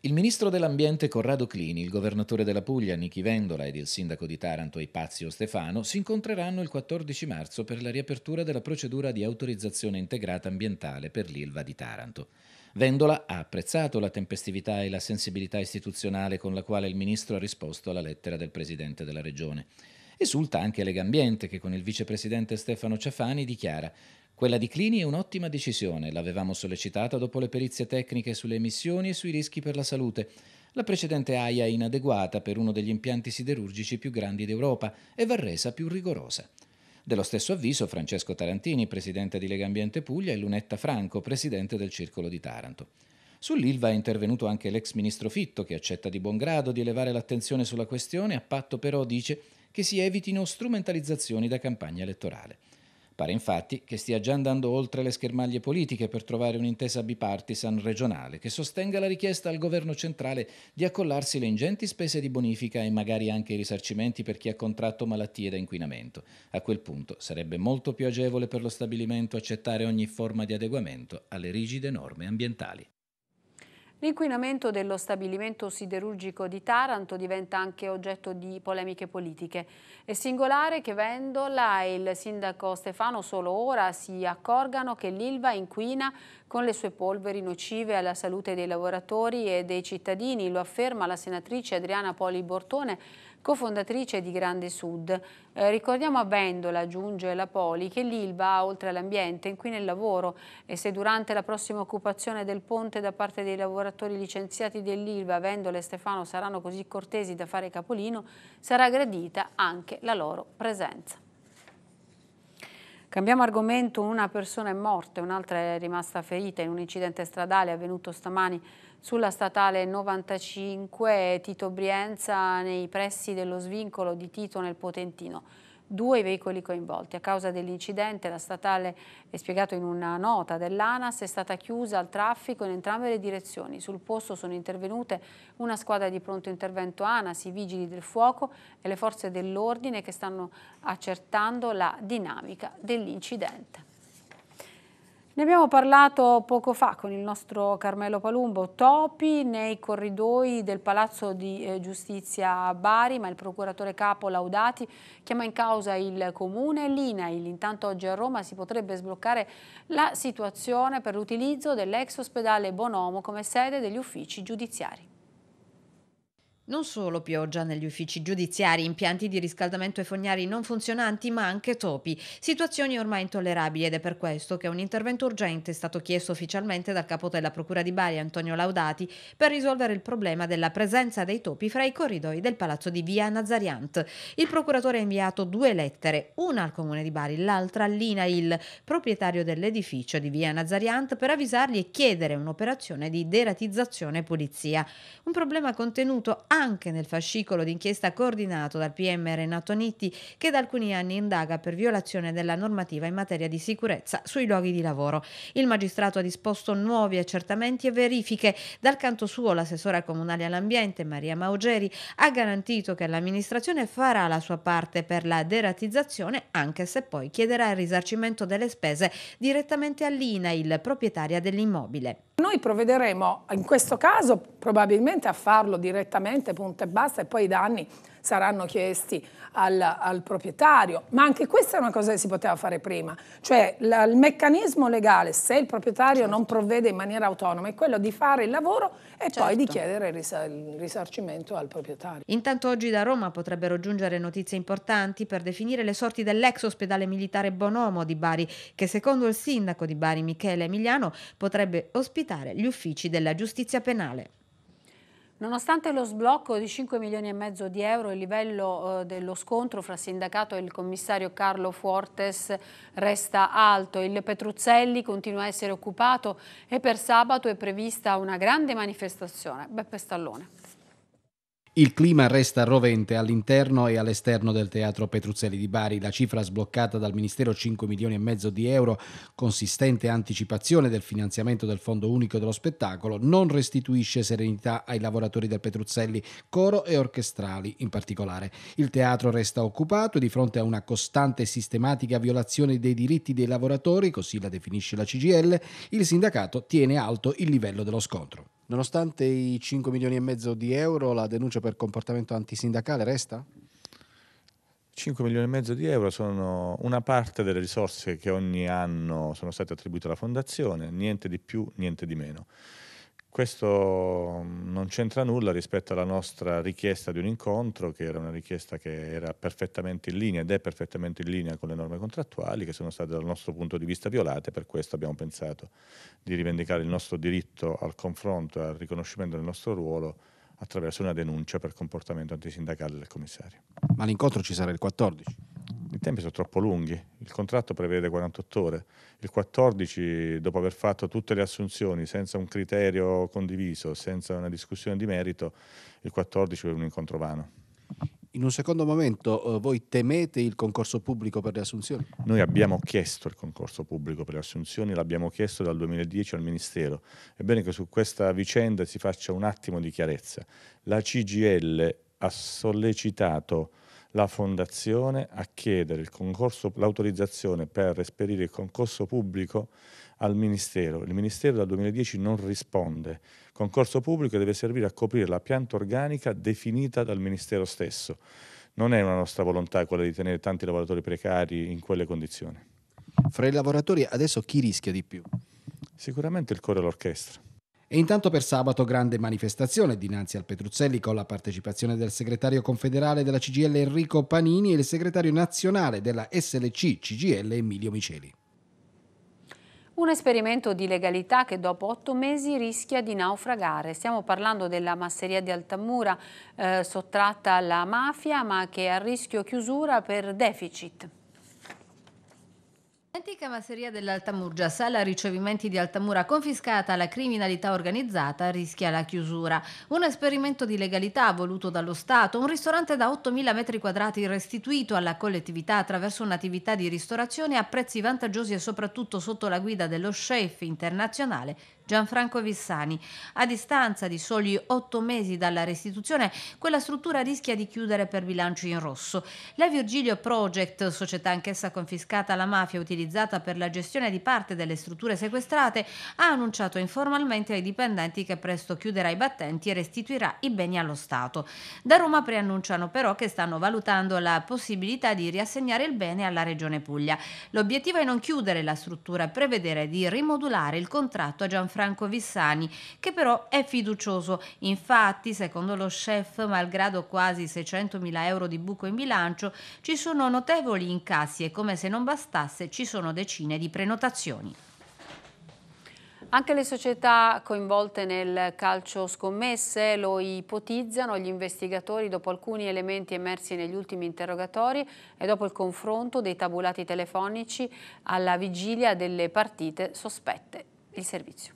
Il ministro dell'Ambiente Corrado Clini, il governatore della Puglia Nichi Vendola ed il sindaco di Taranto Ipazio Stefano si incontreranno il 14 marzo per la riapertura della procedura di autorizzazione integrata ambientale per l'Ilva di Taranto. Vendola ha apprezzato la tempestività e la sensibilità istituzionale con la quale il ministro ha risposto alla lettera del presidente della regione. Esulta anche Legambiente che con il vicepresidente Stefano Ciafani dichiara quella di Clini è un'ottima decisione, l'avevamo sollecitata dopo le perizie tecniche sulle emissioni e sui rischi per la salute. La precedente AIA è inadeguata per uno degli impianti siderurgici più grandi d'Europa e va resa più rigorosa. Dello stesso avviso Francesco Tarantini, presidente di Lega Ambiente Puglia, e Lunetta Franco, presidente del Circolo di Taranto. Sull'ILVA è intervenuto anche l'ex ministro Fitto, che accetta di buon grado di elevare l'attenzione sulla questione, a patto però, dice, che si evitino strumentalizzazioni da campagna elettorale. Pare infatti che stia già andando oltre le schermaglie politiche per trovare un'intesa bipartisan regionale che sostenga la richiesta al governo centrale di accollarsi le ingenti spese di bonifica e magari anche i risarcimenti per chi ha contratto malattie da inquinamento. A quel punto sarebbe molto più agevole per lo stabilimento accettare ogni forma di adeguamento alle rigide norme ambientali. L'inquinamento dello stabilimento siderurgico di Taranto diventa anche oggetto di polemiche politiche. È singolare che Vendola e il sindaco Stefano solo ora si accorgano che l'Ilva inquina con le sue polveri nocive alla salute dei lavoratori e dei cittadini, lo afferma la senatrice Adriana Poli Bortone cofondatrice di Grande Sud. Eh, ricordiamo a Vendola, aggiunge la Poli, che l'Ilva, oltre all'ambiente, inquina il lavoro e se durante la prossima occupazione del ponte da parte dei lavoratori licenziati dell'Ilva, Vendola e Stefano saranno così cortesi da fare capolino, sarà gradita anche la loro presenza. Cambiamo argomento, una persona è morta e un'altra è rimasta ferita in un incidente stradale avvenuto stamani sulla statale 95 Tito Brienza nei pressi dello svincolo di Tito nel Potentino. Due i veicoli coinvolti. A causa dell'incidente la statale, è spiegato in una nota dell'ANAS, è stata chiusa al traffico in entrambe le direzioni. Sul posto sono intervenute una squadra di pronto intervento ANAS, i vigili del fuoco e le forze dell'ordine che stanno accertando la dinamica dell'incidente. Ne abbiamo parlato poco fa con il nostro Carmelo Palumbo, topi nei corridoi del Palazzo di eh, Giustizia a Bari, ma il procuratore capo Laudati chiama in causa il comune l'INAIL. Intanto oggi a Roma si potrebbe sbloccare la situazione per l'utilizzo dell'ex ospedale Bonomo come sede degli uffici giudiziari. Non solo pioggia negli uffici giudiziari, impianti di riscaldamento e fognari non funzionanti, ma anche topi. Situazioni ormai intollerabili ed è per questo che un intervento urgente è stato chiesto ufficialmente dal capo della Procura di Bari, Antonio Laudati, per risolvere il problema della presenza dei topi fra i corridoi del palazzo di via Nazariant. Il procuratore ha inviato due lettere, una al comune di Bari, l'altra all'INAIL, proprietario dell'edificio di via Nazariant, per avvisarli e chiedere un'operazione di deratizzazione e pulizia. Un problema contenuto anche nel fascicolo d'inchiesta coordinato dal PM Renato Nitti che da alcuni anni indaga per violazione della normativa in materia di sicurezza sui luoghi di lavoro. Il magistrato ha disposto nuovi accertamenti e verifiche. Dal canto suo l'assessora comunale all'ambiente Maria Maugeri ha garantito che l'amministrazione farà la sua parte per la deratizzazione anche se poi chiederà il risarcimento delle spese direttamente all'INAIL, proprietaria dell'immobile. Noi provvederemo in questo caso probabilmente a farlo direttamente, punto e basta, e poi i danni saranno chiesti al, al, proprietario, ma anche questa è una cosa che si poteva fare prima, cioè la, il meccanismo legale se il proprietario certo. non provvede in maniera autonoma è quello di fare il lavoro e certo. poi di certo. chiedere il, risa, il risarcimento al proprietario. Intanto oggi da Roma potrebbero giungere notizie importanti per definire le sorti dell'ex ospedale militare Bonomo di Bari che secondo il sindaco di Bari Michele Emiliano potrebbe ospitare gli uffici della giustizia penale. Nonostante lo sblocco di 5 milioni e mezzo di euro, il livello eh, dello scontro fra sindacato e il commissario Carlo Fuortes resta alto. Il Petruzzelli continua a essere occupato e per sabato è prevista una grande manifestazione. Beppe Stallone. Il clima resta rovente all'interno e all'esterno del Teatro Petruzzelli di Bari. La cifra sbloccata dal Ministero 5 milioni e mezzo di euro, consistente anticipazione del finanziamento del Fondo Unico dello Spettacolo, non restituisce serenità ai lavoratori del Petruzzelli, coro e orchestrali in particolare. Il teatro resta occupato di fronte a una costante e sistematica violazione dei diritti dei lavoratori, così la definisce la CGL, il sindacato tiene alto il livello dello scontro. Nonostante i 5 milioni e mezzo di euro, la denuncia per comportamento antisindacale resta? 5 milioni e mezzo di euro sono una parte delle risorse che ogni anno sono state attribuite alla Fondazione, niente di più, niente di meno. Questo mm, non c'entra nulla rispetto alla nostra richiesta di un incontro, che era una richiesta che era perfettamente in linea ed è perfettamente in linea con le norme contrattuali, che sono state dal nostro punto di vista violate, per questo abbiamo pensato di rivendicare il nostro diritto al confronto e al riconoscimento del nostro ruolo attraverso una denuncia per comportamento antisindacale del commissario. Ma l'incontro ci sarà il 14? i tempi sono troppo lunghi, il contratto prevede 48 ore, il 14 dopo aver fatto tutte le assunzioni senza un criterio condiviso, senza una discussione di merito, il 14 è un incontro vano. In un secondo momento eh, voi temete il concorso pubblico per le assunzioni? Noi abbiamo chiesto il concorso pubblico per le assunzioni, l'abbiamo chiesto dal 2010 al Ministero. Ebbene che su questa vicenda si faccia un attimo di chiarezza. La CGL ha sollecitato la Fondazione a chiedere l'autorizzazione per esperire il concorso pubblico al Ministero. Il Ministero dal 2010 non risponde. Il concorso pubblico deve servire a coprire la pianta organica definita dal Ministero stesso. Non è una nostra volontà quella di tenere tanti lavoratori precari in quelle condizioni. Fra i lavoratori adesso chi rischia di più? Sicuramente il cuore dell'orchestra e intanto per sabato grande manifestazione dinanzi al Petruzzelli con la partecipazione del segretario confederale della CGL Enrico Panini e il segretario nazionale della SLC CGL Emilio Miceli. Un esperimento di legalità che dopo otto mesi rischia di naufragare. Stiamo parlando della masseria di Altamura eh, sottratta alla mafia ma che è a rischio chiusura per deficit. L'antica masseria dell'Alta Murgia, sala ricevimenti di Altamura confiscata alla criminalità organizzata, rischia la chiusura. Un esperimento di legalità voluto dallo Stato, un ristorante da 8.000 metri quadrati restituito alla collettività attraverso un'attività di ristorazione a prezzi vantaggiosi e soprattutto sotto la guida dello chef internazionale Gianfranco Vissani. A distanza di soli otto mesi dalla restituzione, quella struttura rischia di chiudere per bilancio in rosso. La Virgilio Project, società anch'essa confiscata alla mafia utilizzata per la gestione di parte delle strutture sequestrate, ha annunciato informalmente ai dipendenti che presto chiuderà i battenti e restituirà i beni allo Stato. Da Roma preannunciano però che stanno valutando la possibilità di riassegnare il bene alla Regione Puglia. L'obiettivo è non chiudere la struttura e prevedere di rimodulare il contratto a Gianfranco Franco Vissani, che però è fiducioso. Infatti, secondo lo chef, malgrado quasi 600.000 euro di buco in bilancio, ci sono notevoli incassi e come se non bastasse ci sono decine di prenotazioni. Anche le società coinvolte nel calcio scommesse lo ipotizzano gli investigatori dopo alcuni elementi emersi negli ultimi interrogatori e dopo il confronto dei tabulati telefonici alla vigilia delle partite sospette. Il servizio.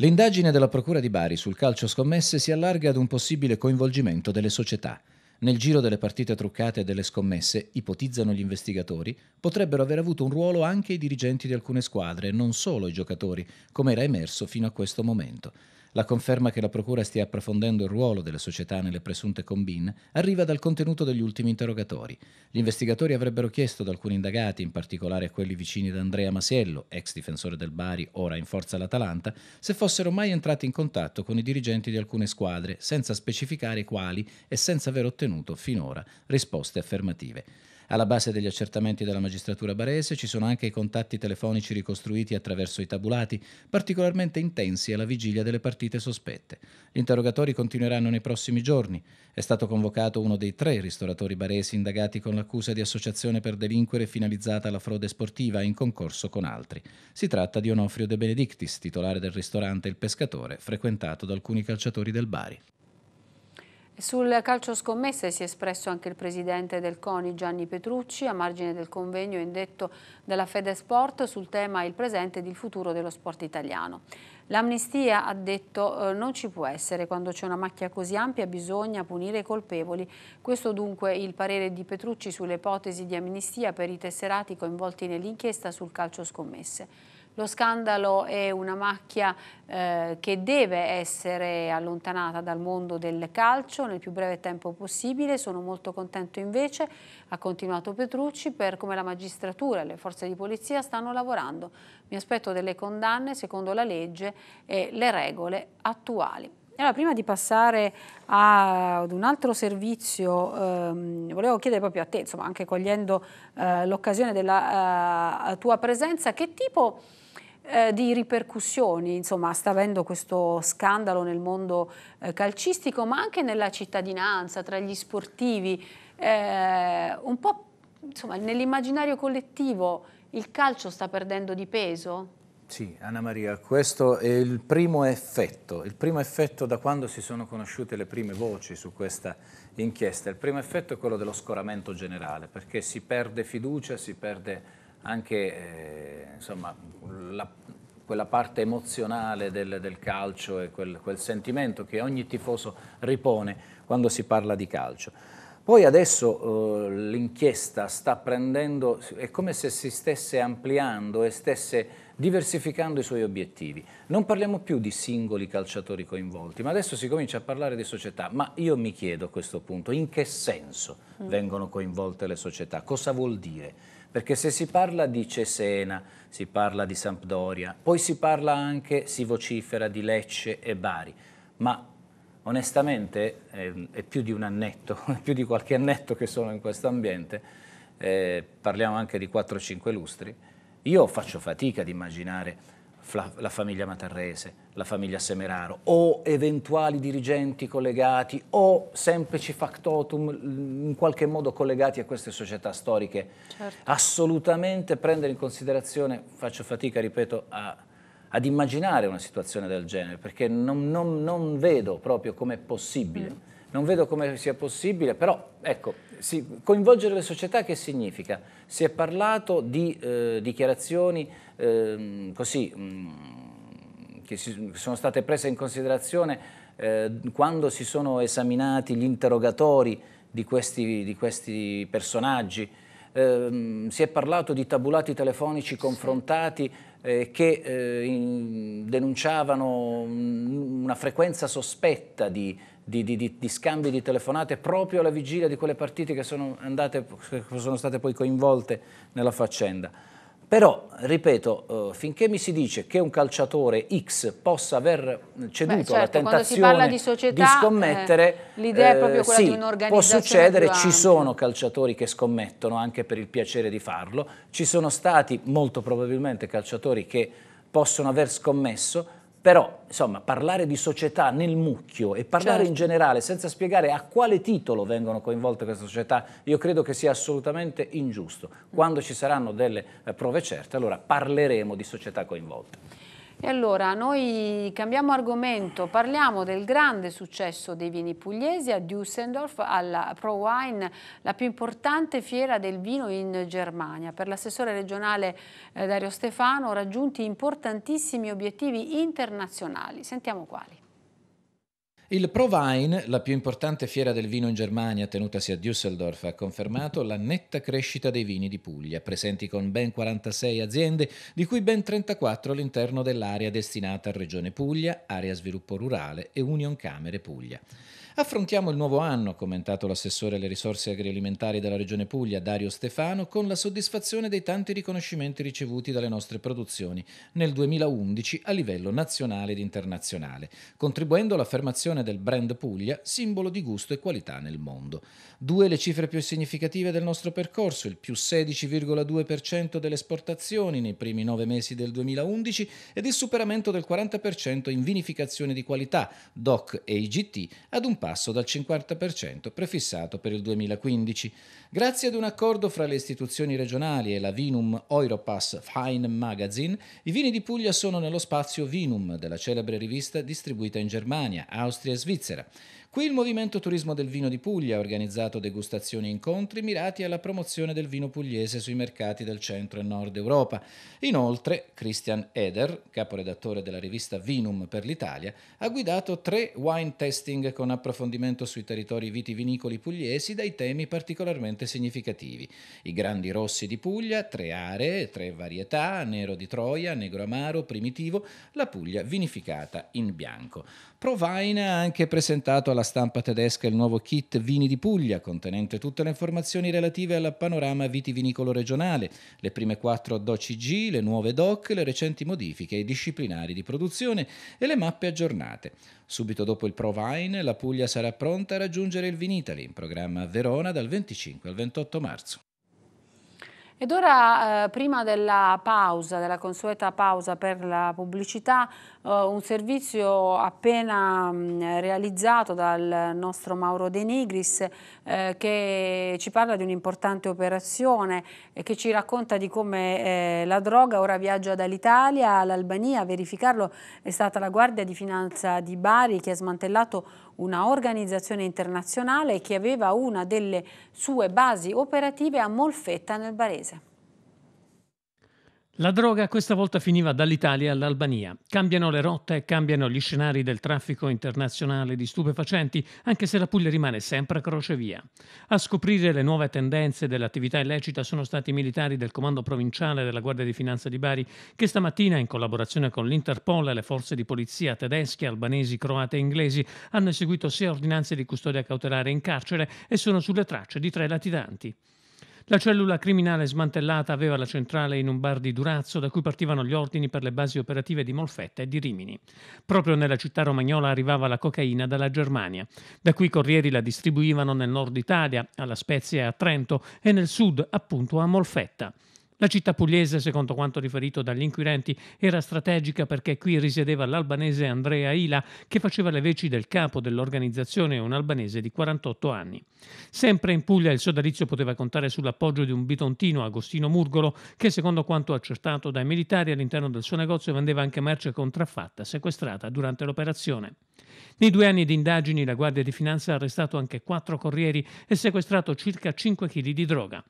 L'indagine della Procura di Bari sul calcio scommesse si allarga ad un possibile coinvolgimento delle società. Nel giro delle partite truccate e delle scommesse, ipotizzano gli investigatori, potrebbero aver avuto un ruolo anche i dirigenti di alcune squadre, non solo i giocatori, come era emerso fino a questo momento. La conferma che la Procura stia approfondendo il ruolo delle società nelle presunte combine arriva dal contenuto degli ultimi interrogatori. Gli investigatori avrebbero chiesto ad alcuni indagati, in particolare a quelli vicini ad Andrea Masiello, ex difensore del Bari, ora in forza all'Atalanta, se fossero mai entrati in contatto con i dirigenti di alcune squadre, senza specificare quali e senza aver ottenuto finora risposte affermative. Alla base degli accertamenti della magistratura barese ci sono anche i contatti telefonici ricostruiti attraverso i tabulati, particolarmente intensi alla vigilia delle partite sospette. Gli interrogatori continueranno nei prossimi giorni. È stato convocato uno dei tre ristoratori baresi indagati con l'accusa di associazione per delinquere finalizzata alla frode sportiva in concorso con altri. Si tratta di Onofrio De Benedictis, titolare del ristorante Il Pescatore, frequentato da alcuni calciatori del Bari. Sul calcio scommesse si è espresso anche il presidente del CONI Gianni Petrucci a margine del convegno indetto dalla Fede Sport sul tema il presente ed il futuro dello sport italiano. L'amnistia ha detto eh, non ci può essere, quando c'è una macchia così ampia bisogna punire i colpevoli. Questo dunque il parere di Petrucci sulle ipotesi di amnistia per i tesserati coinvolti nell'inchiesta sul calcio scommesse. Lo scandalo è una macchia eh, che deve essere allontanata dal mondo del calcio nel più breve tempo possibile. Sono molto contento invece, ha continuato Petrucci, per come la magistratura e le forze di polizia stanno lavorando. Mi aspetto delle condanne secondo la legge e le regole attuali. Allora, prima di passare a, ad un altro servizio, ehm, volevo chiedere proprio a te, insomma, anche cogliendo eh, l'occasione della eh, tua presenza, che tipo eh, di ripercussioni, insomma, sta avendo questo scandalo nel mondo eh, calcistico, ma anche nella cittadinanza, tra gli sportivi, eh, un po' insomma, nell'immaginario collettivo il calcio sta perdendo di peso? Sì, Anna Maria, questo è il primo effetto, il primo effetto da quando si sono conosciute le prime voci su questa inchiesta. Il primo effetto è quello dello scoramento generale, perché si perde fiducia, si perde anche eh, insomma, la, quella parte emozionale del, del calcio e quel, quel, sentimento che ogni tifoso ripone quando si parla di calcio. Poi adesso eh, l'inchiesta sta prendendo, è come se si stesse ampliando e stesse diversificando i suoi obiettivi. Non parliamo più di singoli calciatori coinvolti, ma adesso si comincia a parlare di società. Ma io mi chiedo a questo punto, in che senso mm. vengono coinvolte le società? Cosa vuol dire? Perché se si parla di Cesena, si parla di Sampdoria, poi si parla anche, si vocifera di Lecce e Bari, ma onestamente eh, è più di un annetto, è più di qualche annetto che sono in questo ambiente, eh, parliamo anche di 4-5 lustri, io faccio fatica ad immaginare la famiglia Matarrese, la famiglia Semeraro o eventuali dirigenti collegati o semplici factotum in qualche modo collegati a queste società storiche. Certo. Assolutamente prendere in considerazione, faccio fatica, ripeto, a, ad immaginare una situazione del genere perché non, non, non vedo proprio come è possibile. Mm non vedo come sia possibile, però ecco, sì, coinvolgere le società che significa? Si è parlato di eh, dichiarazioni eh, così, mh, mm, che si, sono state prese in considerazione eh, quando si sono esaminati gli interrogatori di questi, di questi personaggi, eh, si è parlato di tabulati telefonici confrontati eh, che eh, in, denunciavano una frequenza sospetta di di, di, di, scambi di telefonate proprio alla vigilia di quelle partite che sono, andate, che sono state poi coinvolte nella faccenda. Però, ripeto, eh, finché mi si dice che un calciatore X possa aver ceduto Beh, certo, alla tentazione di, società, di, scommettere, eh, l'idea è eh, proprio quella sì, di un'organizzazione. Può succedere, ci sono calciatori che scommettono anche per il piacere di farlo, ci sono stati molto probabilmente calciatori che possono aver scommesso, però, insomma, parlare di società nel mucchio e parlare certo. in generale senza spiegare a quale titolo vengono coinvolte queste società, io credo che sia assolutamente ingiusto. Quando ci saranno delle eh, prove certe, allora parleremo di società coinvolte. E allora noi cambiamo argomento, parliamo del grande successo dei vini pugliesi a Düsseldorf alla Pro Wine, la più importante fiera del vino in Germania. Per l'assessore regionale eh, Dario Stefano raggiunti importantissimi obiettivi internazionali. Sentiamo quali. Il Provine, la più importante fiera del vino in Germania tenutasi a Düsseldorf, ha confermato la netta crescita dei vini di Puglia, presenti con ben 46 aziende, di cui ben 34 all'interno dell'area destinata a Regione Puglia, Area Sviluppo Rurale e Union Camere Puglia. Affrontiamo il nuovo anno, ha commentato l'assessore alle risorse agroalimentari della Regione Puglia, Dario Stefano, con la soddisfazione dei tanti riconoscimenti ricevuti dalle nostre produzioni nel 2011 a livello nazionale ed internazionale, contribuendo all'affermazione del brand Puglia, simbolo di gusto e qualità nel mondo. Due le cifre più significative del nostro percorso, il più 16,2% delle esportazioni nei primi nove mesi del 2011 ed il superamento del 40% in vinificazione di qualità, DOC e IGT, ad un passo passo dal 50% prefissato per il 2015, grazie ad un accordo fra le istituzioni regionali e la Vinum Europass Fine Magazine, i vini di Puglia sono nello spazio Vinum della celebre rivista distribuita in Germania, Austria e Svizzera. Qui il Movimento Turismo del Vino di Puglia ha organizzato degustazioni e incontri mirati alla promozione del vino pugliese sui mercati del centro e nord Europa. Inoltre, Christian Eder, caporedattore della rivista Vinum per l'Italia, ha guidato tre wine testing con approfondimento sui territori vitivinicoli pugliesi dai temi particolarmente significativi. I grandi rossi di Puglia, tre aree, tre varietà, nero di Troia, negro amaro, primitivo, la Puglia vinificata in bianco. Provine ha anche presentato alla stampa tedesca il nuovo kit Vini di Puglia, contenente tutte le informazioni relative al panorama vitivinicolo regionale, le prime quattro DOCG, le nuove DOC, le recenti modifiche ai disciplinari di produzione e le mappe aggiornate. Subito dopo il Provine, la Puglia sarà pronta a raggiungere il Vinitali, in programma a Verona dal 25 al 28 marzo. Ed ora, eh, prima della pausa, della consueta pausa per la pubblicità, eh, un servizio appena mh, mm, realizzato dal nostro Mauro De Nigris eh, che ci parla di un'importante operazione e che ci racconta di come eh, la droga ora viaggia dall'Italia all'Albania. A verificarlo è stata la Guardia di Finanza di Bari che ha smantellato una organizzazione internazionale che aveva una delle sue basi operative a Molfetta nel Barese. La droga questa volta finiva dall'Italia all'Albania. Cambiano le rotte, cambiano gli scenari del traffico internazionale di stupefacenti, anche se la Puglia rimane sempre a crocevia. A scoprire le nuove tendenze dell'attività illecita sono stati i militari del Comando Provinciale della Guardia di Finanza di Bari, che stamattina, in collaborazione con l'Interpol e le forze di polizia tedesche, albanesi, croate e inglesi, hanno eseguito sei ordinanze di custodia cautelare in carcere e sono sulle tracce di tre latitanti. La cellula criminale smantellata aveva la centrale in un bar di Durazzo da cui partivano gli ordini per le basi operative di Molfetta e di Rimini. Proprio nella città romagnola arrivava la cocaina dalla Germania, da cui i corrieri la distribuivano nel nord Italia, alla Spezia e a Trento e nel sud appunto a Molfetta. La città pugliese, secondo quanto riferito dagli inquirenti, era strategica perché qui risiedeva l'albanese Andrea Ila, che faceva le veci del capo dell'organizzazione, un albanese di 48 anni. Sempre in Puglia il sodalizio poteva contare sull'appoggio di un bitontino, Agostino Murgolo, che secondo quanto accertato dai militari all'interno del suo negozio vendeva anche merce contraffatta sequestrata durante l'operazione. Nei due anni di indagini la Guardia di Finanza ha arrestato anche quattro corrieri e sequestrato circa 5 kg di droga.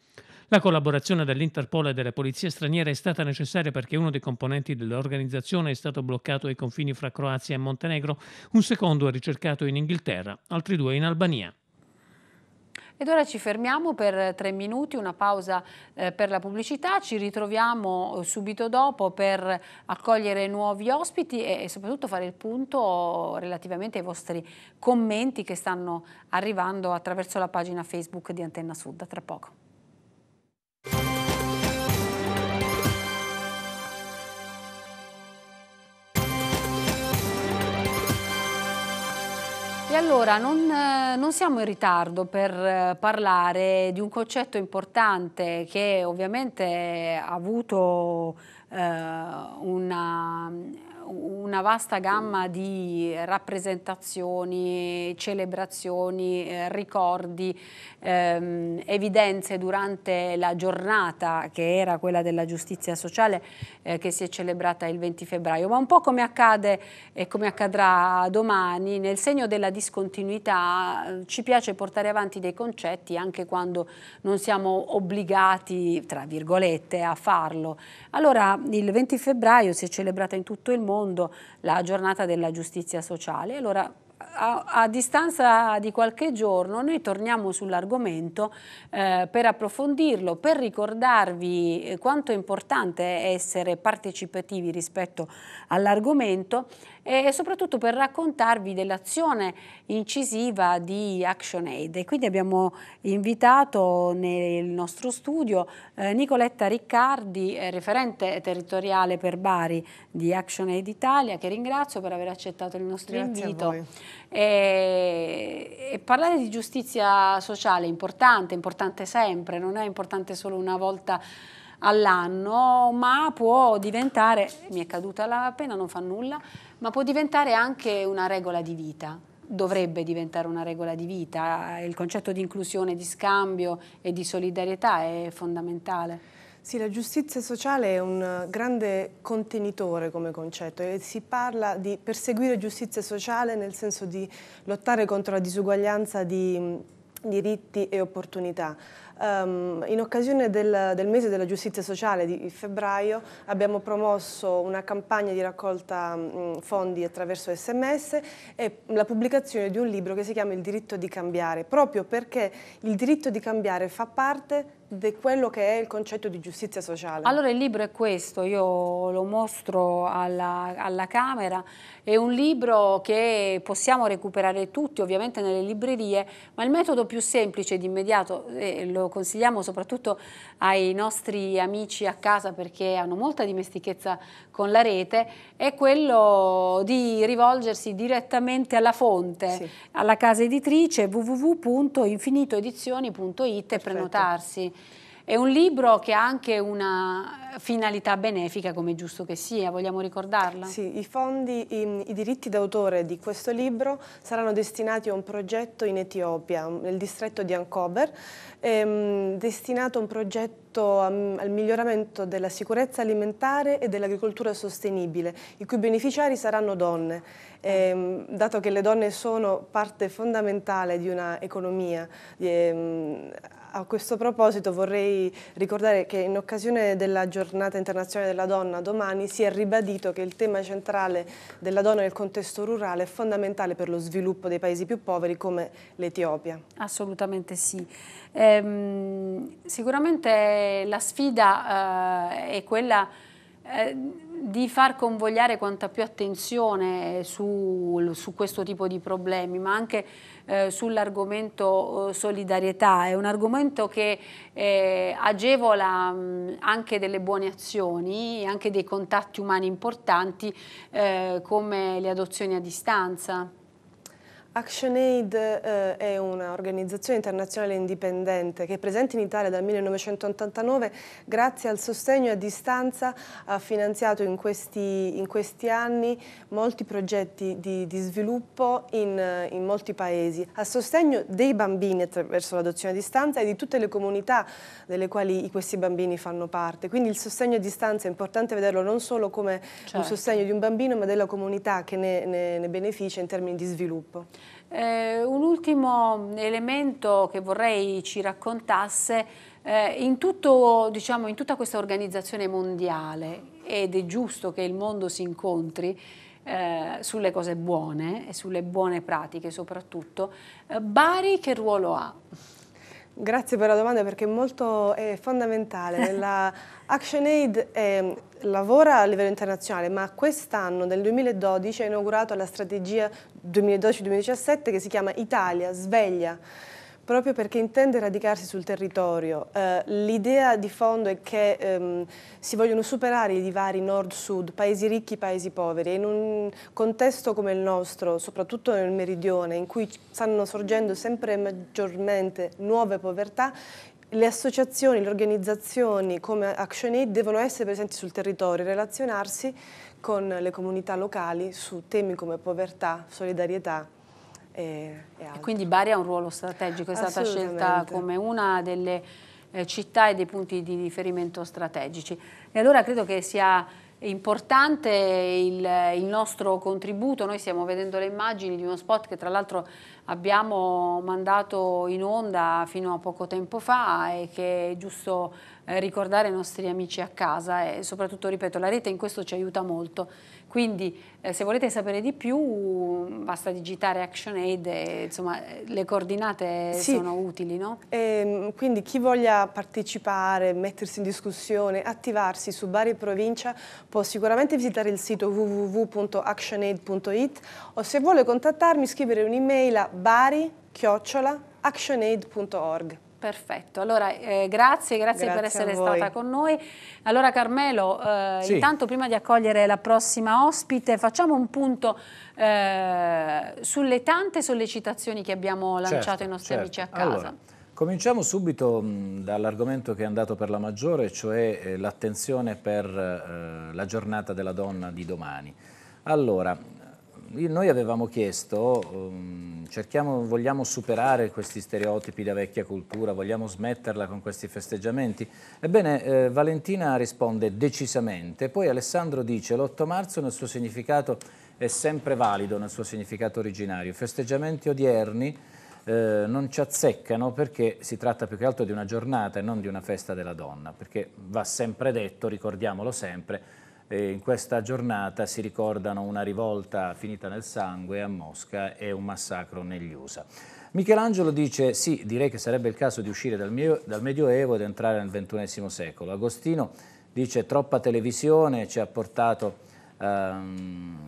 La collaborazione dell'Interpol e delle polizie straniere è stata necessaria perché uno dei componenti dell'organizzazione è stato bloccato ai confini fra Croazia e Montenegro, un secondo è ricercato in Inghilterra, altri due in Albania. Ed ora ci fermiamo per tre minuti, una pausa eh, per la pubblicità, ci ritroviamo eh, subito dopo per accogliere nuovi ospiti e, e, soprattutto fare il punto relativamente ai vostri commenti che stanno arrivando attraverso la pagina Facebook di Antenna Sud. tra poco. allora non, eh, non, siamo in ritardo per eh, parlare di un concetto importante che ovviamente ha avuto eh, una una vasta gamma di rappresentazioni, celebrazioni, eh, ricordi, ehm, evidenze durante la giornata che era quella della giustizia sociale eh, che si è celebrata il 20 febbraio, ma un po' come accade e come accadrà domani, nel segno della discontinuità eh, ci piace portare avanti dei concetti anche quando non siamo obbligati, tra virgolette, a farlo. Allora il 20 febbraio si è celebrata in tutto il mondo mondo la giornata della giustizia sociale. Allora, a, a, distanza di qualche giorno noi torniamo sull'argomento eh, per approfondirlo, per ricordarvi eh, quanto è importante essere partecipativi rispetto all'argomento e soprattutto per raccontarvi dell'azione incisiva di ActionAid. E quindi abbiamo invitato nel nostro studio eh, Nicoletta Riccardi, eh, referente territoriale per Bari di ActionAid Italia, che ringrazio per aver accettato il nostro Grazie invito. E, e parlare di giustizia sociale è importante, importante sempre, non è importante solo una volta all'anno, ma può diventare, mi è caduta la pena, non fa nulla, ma può diventare anche una regola di vita dovrebbe diventare una regola di vita. Il concetto di inclusione, di scambio e di solidarietà è fondamentale. Sì, la giustizia sociale è un grande contenitore come concetto e si parla di perseguire giustizia sociale nel senso di lottare contro la disuguaglianza di mm, diritti e opportunità. Um, in occasione del, del, mese della giustizia sociale di febbraio abbiamo promosso una campagna di raccolta um, fondi attraverso sms e la pubblicazione di un libro che si chiama Il diritto di cambiare, proprio perché il diritto di cambiare fa parte di quello che è il concetto di giustizia sociale. Allora il libro è questo, io lo mostro alla, alla Camera, è un libro che possiamo recuperare tutti ovviamente nelle librerie, ma il metodo più semplice ed immediato, e lo consigliamo soprattutto ai nostri amici a casa perché hanno molta dimestichezza con la rete, è quello di rivolgersi direttamente alla fonte, sì. alla casa editrice www.infinitoedizioni.it e prenotarsi è un libro che ha anche una finalità benefica, come è giusto che sia, vogliamo ricordarla? Sì, i fondi, i, i diritti d'autore di questo libro saranno destinati a un progetto in Etiopia, nel distretto di Ankober, ehm, destinato a un progetto um, al miglioramento della sicurezza alimentare e dell'agricoltura sostenibile, i cui beneficiari saranno donne. E, ehm, dato che le donne sono parte fondamentale di una economia, e, ehm, a questo proposito vorrei ricordare che in occasione della giornata internazionale della donna domani si è ribadito che il tema centrale della donna nel contesto rurale è fondamentale per lo sviluppo dei paesi più poveri come l'Etiopia. Assolutamente sì. Ehm, sicuramente la sfida eh, è quella eh, di far convogliare quanta più attenzione su, su questo tipo di problemi, ma anche eh, sull'argomento eh, solidarietà, è un argomento che eh, agevola mh, anche delle buone azioni, e anche dei contatti umani importanti eh, come le adozioni a distanza. ActionAid eh, è un'organizzazione internazionale indipendente che è presente in Italia dal 1989 grazie al sostegno a distanza ha finanziato in questi, in questi anni molti progetti di, di sviluppo in, in, molti paesi a sostegno dei bambini attraverso l'adozione a distanza e di tutte le comunità delle quali questi bambini fanno parte. Quindi il sostegno a distanza è importante vederlo non solo come certo. un sostegno di un bambino ma della comunità che ne, ne, ne beneficia in termini di sviluppo. Eh, un ultimo elemento che vorrei ci raccontasse, eh, in, tutto, diciamo, in tutta questa organizzazione mondiale, ed è giusto che il mondo si incontri, eh, sulle cose buone e sulle buone pratiche soprattutto, eh, Bari che ruolo ha? Grazie per la domanda perché è molto fondamentale. La ActionAid è, ehm, lavora a livello internazionale, ma quest'anno, nel 2012, ha inaugurato la strategia 2012-2017 che si chiama Italia, Sveglia Proprio perché intende radicarsi sul territorio. Eh, l'idea di fondo è che ehm, si vogliono superare i divari nord-sud, paesi ricchi, paesi poveri. In un contesto come il nostro, soprattutto nel meridione, in cui stanno sorgendo sempre maggiormente nuove povertà, le associazioni, le organizzazioni come Action Aid devono essere presenti sul territorio, relazionarsi con le comunità locali su temi come povertà, solidarietà e, e, e quindi Bari ha un ruolo strategico, è stata scelta come una delle eh, città e dei punti di riferimento strategici. E allora credo che sia importante il, il, nostro contributo, noi stiamo vedendo le immagini di uno spot che tra l'altro abbiamo mandato in onda fino a poco tempo fa e che è giusto eh, ricordare ai nostri amici a casa e soprattutto, ripeto, la rete in questo ci aiuta molto. Quindi eh, se volete sapere di più basta digitare ActionAid e insomma le coordinate sì. sono utili, no? E, ehm, quindi chi voglia partecipare, mettersi in discussione, attivarsi su Bari e provincia può sicuramente visitare il sito www.actionaid.it o se vuole contattarmi scrivere un'email a bari-actionaid.org. Perfetto, allora eh, grazie, grazie, grazie, per essere stata con noi. Allora Carmelo, eh, sì. intanto prima di accogliere la prossima ospite facciamo un punto eh, sulle tante sollecitazioni che abbiamo lanciato certo, ai nostri certo. amici a casa. Allora, cominciamo subito dall'argomento che è andato per la maggiore, cioè eh, l'attenzione per eh, la giornata della donna di domani. Allora, noi avevamo chiesto, um, cerchiamo, vogliamo superare questi stereotipi da vecchia cultura, vogliamo smetterla con questi festeggiamenti? Ebbene, eh, Valentina risponde decisamente, poi Alessandro dice l'8 marzo nel suo significato è sempre valido, nel suo significato originario, i festeggiamenti odierni eh, non ci azzeccano perché si tratta più che altro di una giornata e non di una festa della donna, perché va sempre detto, ricordiamolo sempre, eh, in questa giornata si ricordano una rivolta finita nel sangue a Mosca e un massacro negli USA. Michelangelo dice sì, direi che sarebbe il caso di uscire dal, mio, dal Medioevo ed entrare nel XXI secolo. Agostino dice troppa televisione ci ha portato... Um,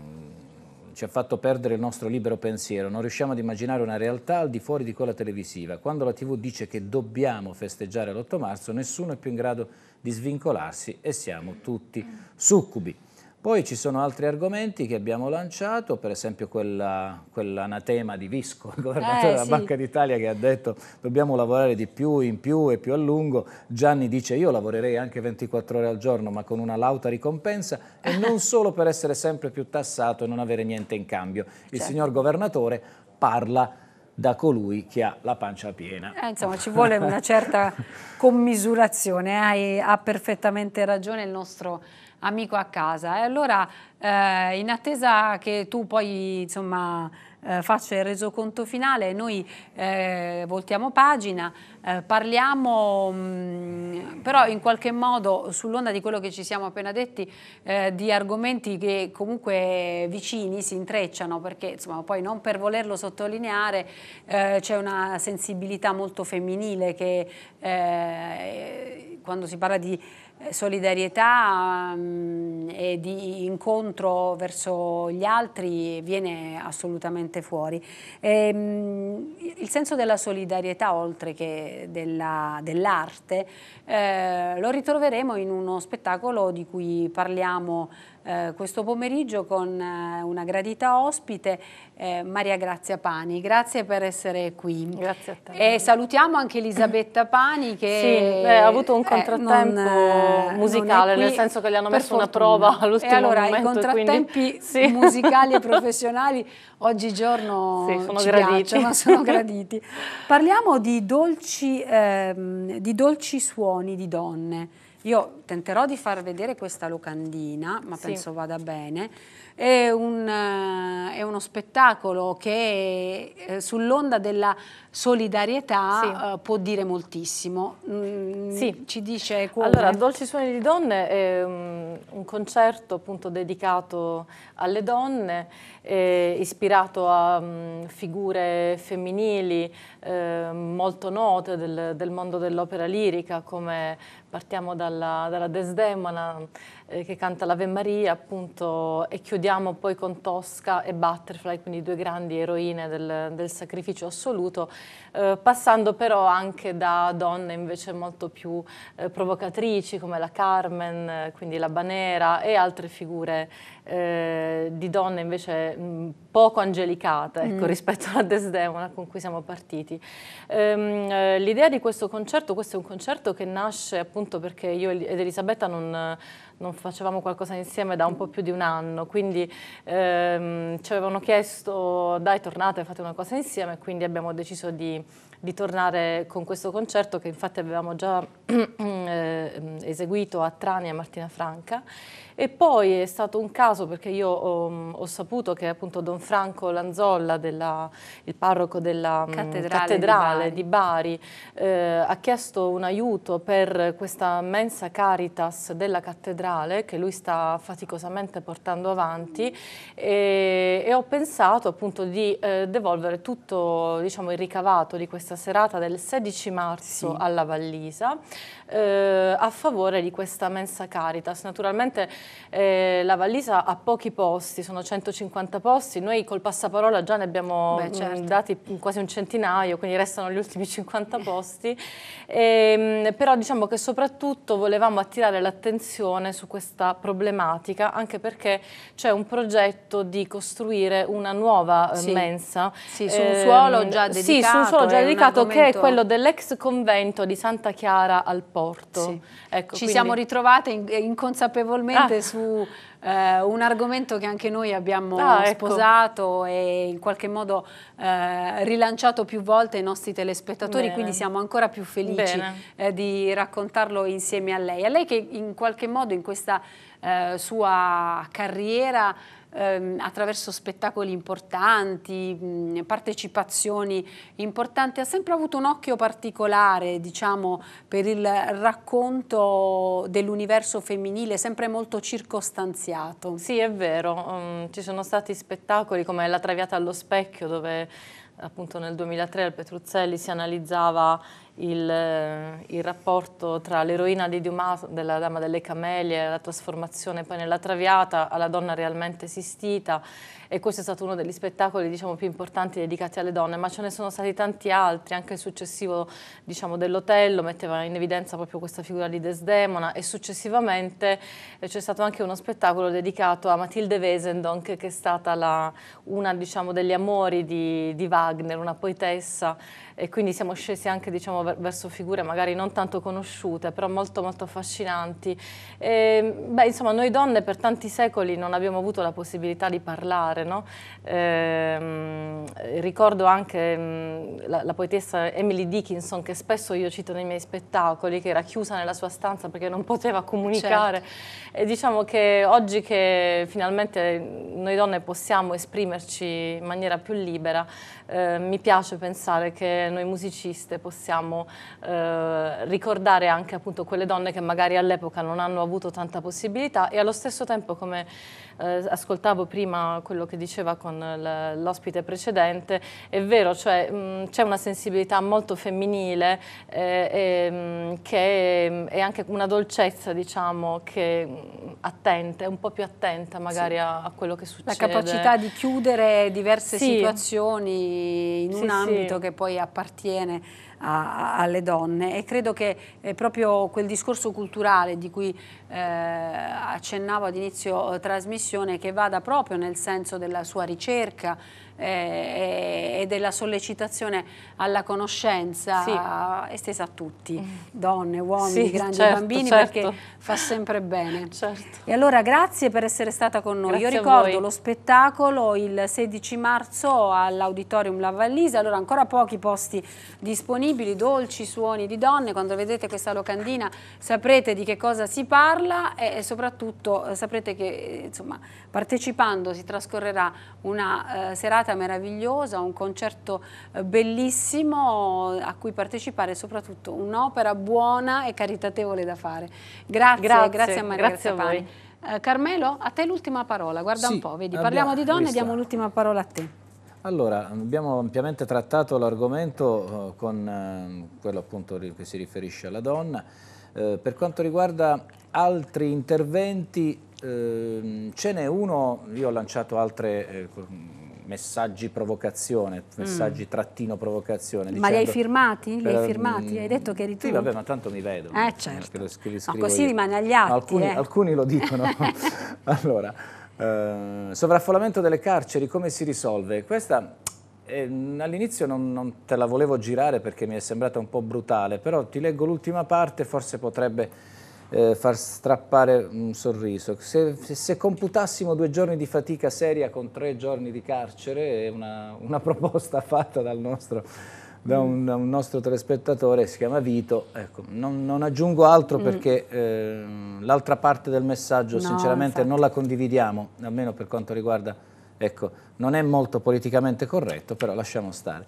ci ha fatto perdere il nostro libero pensiero, non riusciamo ad immaginare una realtà al di fuori di quella televisiva. Quando la TV dice che dobbiamo festeggiare l'8 marzo, nessuno è più in grado di di svincolarsi e siamo tutti succubi. Poi ci sono altri argomenti che abbiamo lanciato, per esempio quell'anatema di Visco, il governatore eh, della sì. Banca d'Italia che ha detto dobbiamo lavorare di più, in più e più a lungo. Gianni dice io lavorerei anche 24 ore al giorno ma con una lauta ricompensa e non solo per essere sempre più tassato e non avere niente in cambio. Il certo. signor governatore parla da colui che ha la pancia piena. Eh, insomma, ci vuole una certa commisurazione, Hai, ha perfettamente ragione il nostro amico a casa. E allora, eh, in attesa che tu poi, insomma, eh, faccia il resoconto finale, noi eh, voltiamo pagina, eh, parliamo mh, mm, però in qualche modo sull'onda di quello che ci siamo appena detti eh, di argomenti che comunque vicini si intrecciano perché insomma poi non per volerlo sottolineare eh, c'è una sensibilità molto femminile che eh, quando si parla di eh, solidarietà um, e di incontro verso gli altri viene assolutamente fuori. E, um, il senso della solidarietà, oltre che dell'arte, dell eh, lo ritroveremo in uno spettacolo di cui parliamo eh, questo pomeriggio con eh, una gradita ospite, eh, Maria Grazia Pani. Grazie per essere qui. Grazie a te. E salutiamo anche Elisabetta Pani che sì, beh, ha avuto un eh, contrattempo non, eh, musicale, nel senso che le hanno messo fortuna. una prova all'ultimo allora, momento. Allora, i contrattempi quindi, musicali e professionali oggigiorno sì, sono graditi. ma sono graditi. Parliamo di dolci, ehm, di dolci suoni di donne. Io tenterò di far vedere questa locandina, ma sì. penso vada bene è, un, eh, è uno spettacolo che eh, sull'onda della solidarietà sì. eh, può dire moltissimo. Mm, sì. Ci dice come? Allora, Dolci Suoni di Donne è un, mm, un concerto appunto dedicato alle donne, eh, ispirato a mh, mm, figure femminili eh, molto note del, del mondo dell'opera lirica, come partiamo dalla, dalla Desdemona, eh, che canta l'Ave Maria, appunto, e chiudiamo poi con Tosca e Butterfly, quindi due grandi eroine del, del sacrificio assoluto, eh, passando però anche da donne invece molto più eh, provocatrici come la Carmen, eh, quindi la Banera e altre figure eh, di donne invece mh, mm, poco angelicate ecco, mm. rispetto alla Desdemona con cui siamo partiti. Ehm, eh, l'idea di questo concerto, questo è un concerto che nasce appunto perché io ed Elisabetta non non facevamo qualcosa insieme da un po' più di un anno, quindi ehm, ci avevano chiesto dai tornate, fate una cosa insieme, quindi abbiamo deciso di, di tornare con questo concerto che infatti avevamo già eh, ehm, eseguito a Trani e a Martina Franca e poi è stato un caso perché io ho, um, ho saputo che appunto Don Franco Lanzolla, della, il parroco della cattedrale, mm, cattedrale di Bari, di Bari eh, ha chiesto un aiuto per questa mensa caritas della cattedrale che lui sta faticosamente portando avanti e, e ho pensato appunto di eh, devolvere tutto diciamo, il ricavato di questa serata del 16 marzo sì. alla Vallisa eh, a favore di questa mensa caritas. Naturalmente eh, la Vallisa ha pochi posti, sono 150 posti, noi col passaparola già ne abbiamo Beh, mm, certo. dati quasi un centinaio, quindi restano gli ultimi 50 posti, e, ehm, però diciamo che soprattutto volevamo attirare l'attenzione su questa problematica, anche perché c'è un progetto di costruire una nuova eh, sì. mensa. Sì, su un ehm, suolo già dedicato. Sì, su un suolo già dedicato che è quello dell'ex convento di Santa Chiara al Porto. Sì. Ecco, Ci quindi... siamo ritrovate inconsapevolmente puntate su eh, un argomento che anche noi abbiamo ah, ecco. sposato ecco. e in qualche modo eh, rilanciato più volte ai nostri telespettatori, Bene. quindi siamo ancora più felici eh, di raccontarlo insieme a lei. A lei che in qualche modo in questa eh, sua carriera ehm, attraverso spettacoli importanti, mh, partecipazioni importanti, ha sempre avuto un occhio particolare diciamo, per il racconto dell'universo femminile, sempre molto circostanziato. Sì, è vero, um, ci sono stati spettacoli come La Traviata allo specchio dove appunto nel 2003 al Petruzzelli si analizzava il, eh, il rapporto tra l'eroina di Dumas della Dama delle Camelie, la trasformazione poi nella Traviata, alla donna realmente esistita e questo è stato uno degli spettacoli diciamo, più importanti dedicati alle donne, ma ce ne sono stati tanti altri, anche il successivo diciamo, dell'Otello metteva in evidenza proprio questa figura di Desdemona e successivamente eh, c'è stato anche uno spettacolo dedicato a Matilde Wesendonck che è stata la, una diciamo, degli amori di, di, Wagner, una poetessa e quindi siamo scesi anche diciamo, verso figure magari non tanto conosciute però molto molto affascinanti. E, ehm, beh, insomma noi donne per tanti secoli non abbiamo avuto la possibilità di parlare fare. No? Eh, ricordo anche mm, la, la, poetessa Emily Dickinson che spesso io cito nei miei spettacoli, che era chiusa nella sua stanza perché non poteva comunicare. Certo. E diciamo che oggi che finalmente noi donne possiamo esprimerci in maniera più libera, eh, mi piace pensare che noi musiciste possiamo eh, ricordare anche appunto quelle donne che magari all'epoca non hanno avuto tanta possibilità e allo stesso tempo come eh, ascoltavo prima quello che diceva con l'ospite precedente, è vero, cioè mm, c'è una sensibilità molto femminile eh, mm, che mm, è, anche una dolcezza diciamo che attenta, un po' più attenta magari sì. a, a, quello che succede. La capacità di chiudere diverse sì. situazioni in un ambito sì. che poi appartiene a, alle donne e credo che proprio quel discorso culturale di cui eh, accennavo ad inizio eh, trasmissione che vada proprio nel senso della sua ricerca eh, eh, e della sollecitazione alla conoscenza sì. estesa a tutti, mm. donne, uomini, sì, grandi certo, bambini, certo. perché fa sempre bene. Certo. E allora grazie per essere stata con noi. Grazie Io ricordo lo spettacolo il 16 marzo all'Auditorium La Vallisa, allora ancora pochi posti disponibili, dolci suoni di donne, quando vedete questa locandina saprete di che cosa si parla e, e soprattutto eh, saprete che eh, insomma Partecipando si trascorrerà una eh, serata meravigliosa, un concerto eh, bellissimo a cui partecipare e soprattutto un'opera buona e caritatevole da fare. Grazie, grazie, grazie a Maria grazie Grazie eh, Carmelo, a te l'ultima parola, guarda sì, un po', vedi, parliamo di donne e diamo l'ultima parola a te. Allora, abbiamo ampiamente trattato l'argomento eh, con eh, quello appunto che si riferisce alla donna. Eh, per quanto riguarda altri interventi, Ehm, ce n'è uno, io ho lanciato altri eh, messaggi provocazione, mm. messaggi mm. trattino provocazione. Ma dicendo, li hai firmati? li hai firmati? Mm, hai detto che eri tu? Sì, vabbè, ma tanto mi vedo. Eh, certo. Lo scrivo, scrivo no, così io. rimane agli atti. Alcuni, eh. alcuni, lo dicono. allora, eh, sovraffollamento delle carceri, come si risolve? Questa ehm, all'inizio non, non, te la volevo girare perché mi è sembrata un po' brutale, però ti leggo l'ultima parte, forse potrebbe eh, far strappare un sorriso. Se, se, computassimo due giorni di fatica seria con tre giorni di carcere, è una, una proposta fatta dal nostro da mm. un, un, nostro telespettatore, si chiama Vito. Ecco, non, non, aggiungo altro mm. perché mm. eh, l'altra parte del messaggio no, sinceramente infatti. non la condividiamo, almeno per quanto riguarda, ecco, non è molto politicamente corretto, però lasciamo stare.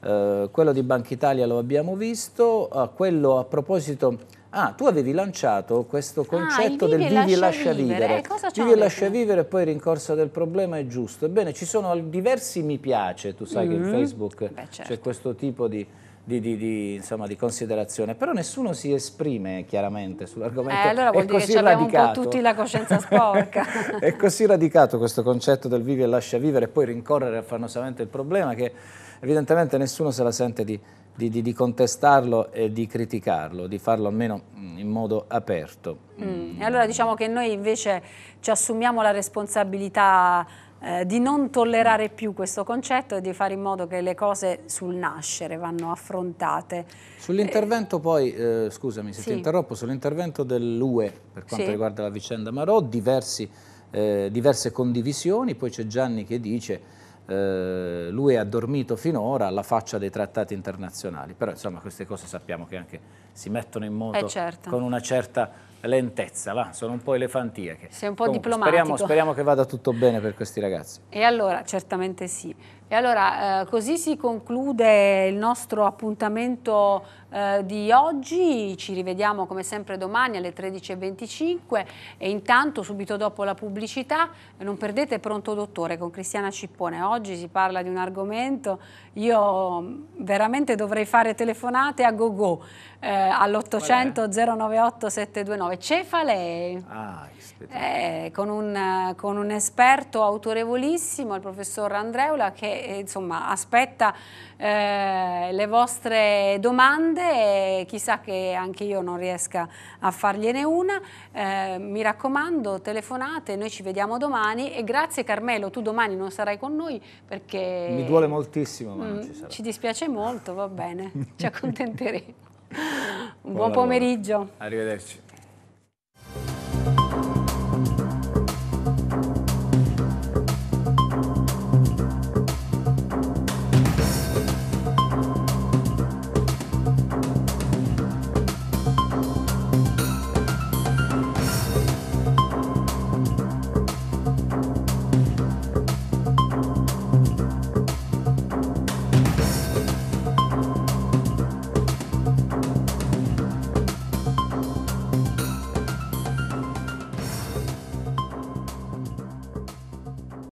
Eh, quello di Banca Italia lo abbiamo visto, eh, quello a proposito ah, tu avevi lanciato questo ah, concetto ah, del vivi e lascia vivere. vivere. Eh, vivi e lascia vivere e poi rincorsa del problema è giusto. Ebbene, ci sono diversi mi piace, tu sai mm che in mm. Facebook certo. c'è questo tipo di... Di, di, di, insomma, di, considerazione, però nessuno si esprime chiaramente sull'argomento. Eh, allora vuol è dire che abbiamo un po' tutti la coscienza sporca. è così radicato questo concetto del vivi e lascia vivere e poi rincorrere affannosamente il problema che evidentemente nessuno se la sente di, di, di, di, contestarlo e di criticarlo, di farlo almeno mm, in modo aperto. Mm. E allora diciamo che noi invece ci assumiamo la responsabilità eh, di non tollerare più questo concetto e di fare in modo che le cose sul nascere vanno affrontate. Sull'intervento eh, poi, eh, scusami se sì. ti interrompo, sull'intervento dell'UE per quanto sì. riguarda la vicenda Marò, diversi, eh, diverse condivisioni, poi c'è Gianni che dice eh, lui ha dormito finora alla faccia dei trattati internazionali, però insomma queste cose sappiamo che anche si mettono in moto eh certo. con una certa lentezza, va? sono un po' elefantiache. Sei un po' Comunque, diplomatico. Speriamo, speriamo, che vada tutto bene per questi ragazzi. E allora, certamente sì. E allora, eh, così si conclude il nostro appuntamento eh, di oggi, ci rivediamo come sempre domani alle 13.25 e intanto subito dopo la pubblicità non perdete Pronto Dottore con Cristiana Cippone, oggi si parla di un argomento, io mm, veramente dovrei fare telefonate a go go eh, all'800 098 729, cefalee. Ah, eh, con, un, con, un, esperto autorevolissimo, il professor Andreula, che eh, insomma, aspetta eh, le vostre domande e chissà che anche io non riesca a fargliene una. Eh, mi raccomando, telefonate, noi ci vediamo domani e grazie Carmelo, tu domani non sarai con noi perché... Mi duole moltissimo, ma mh, non ci mm, sarà. Ci dispiace molto, va bene, ci accontenteremo. Un buon, buon pomeriggio. Arrivederci.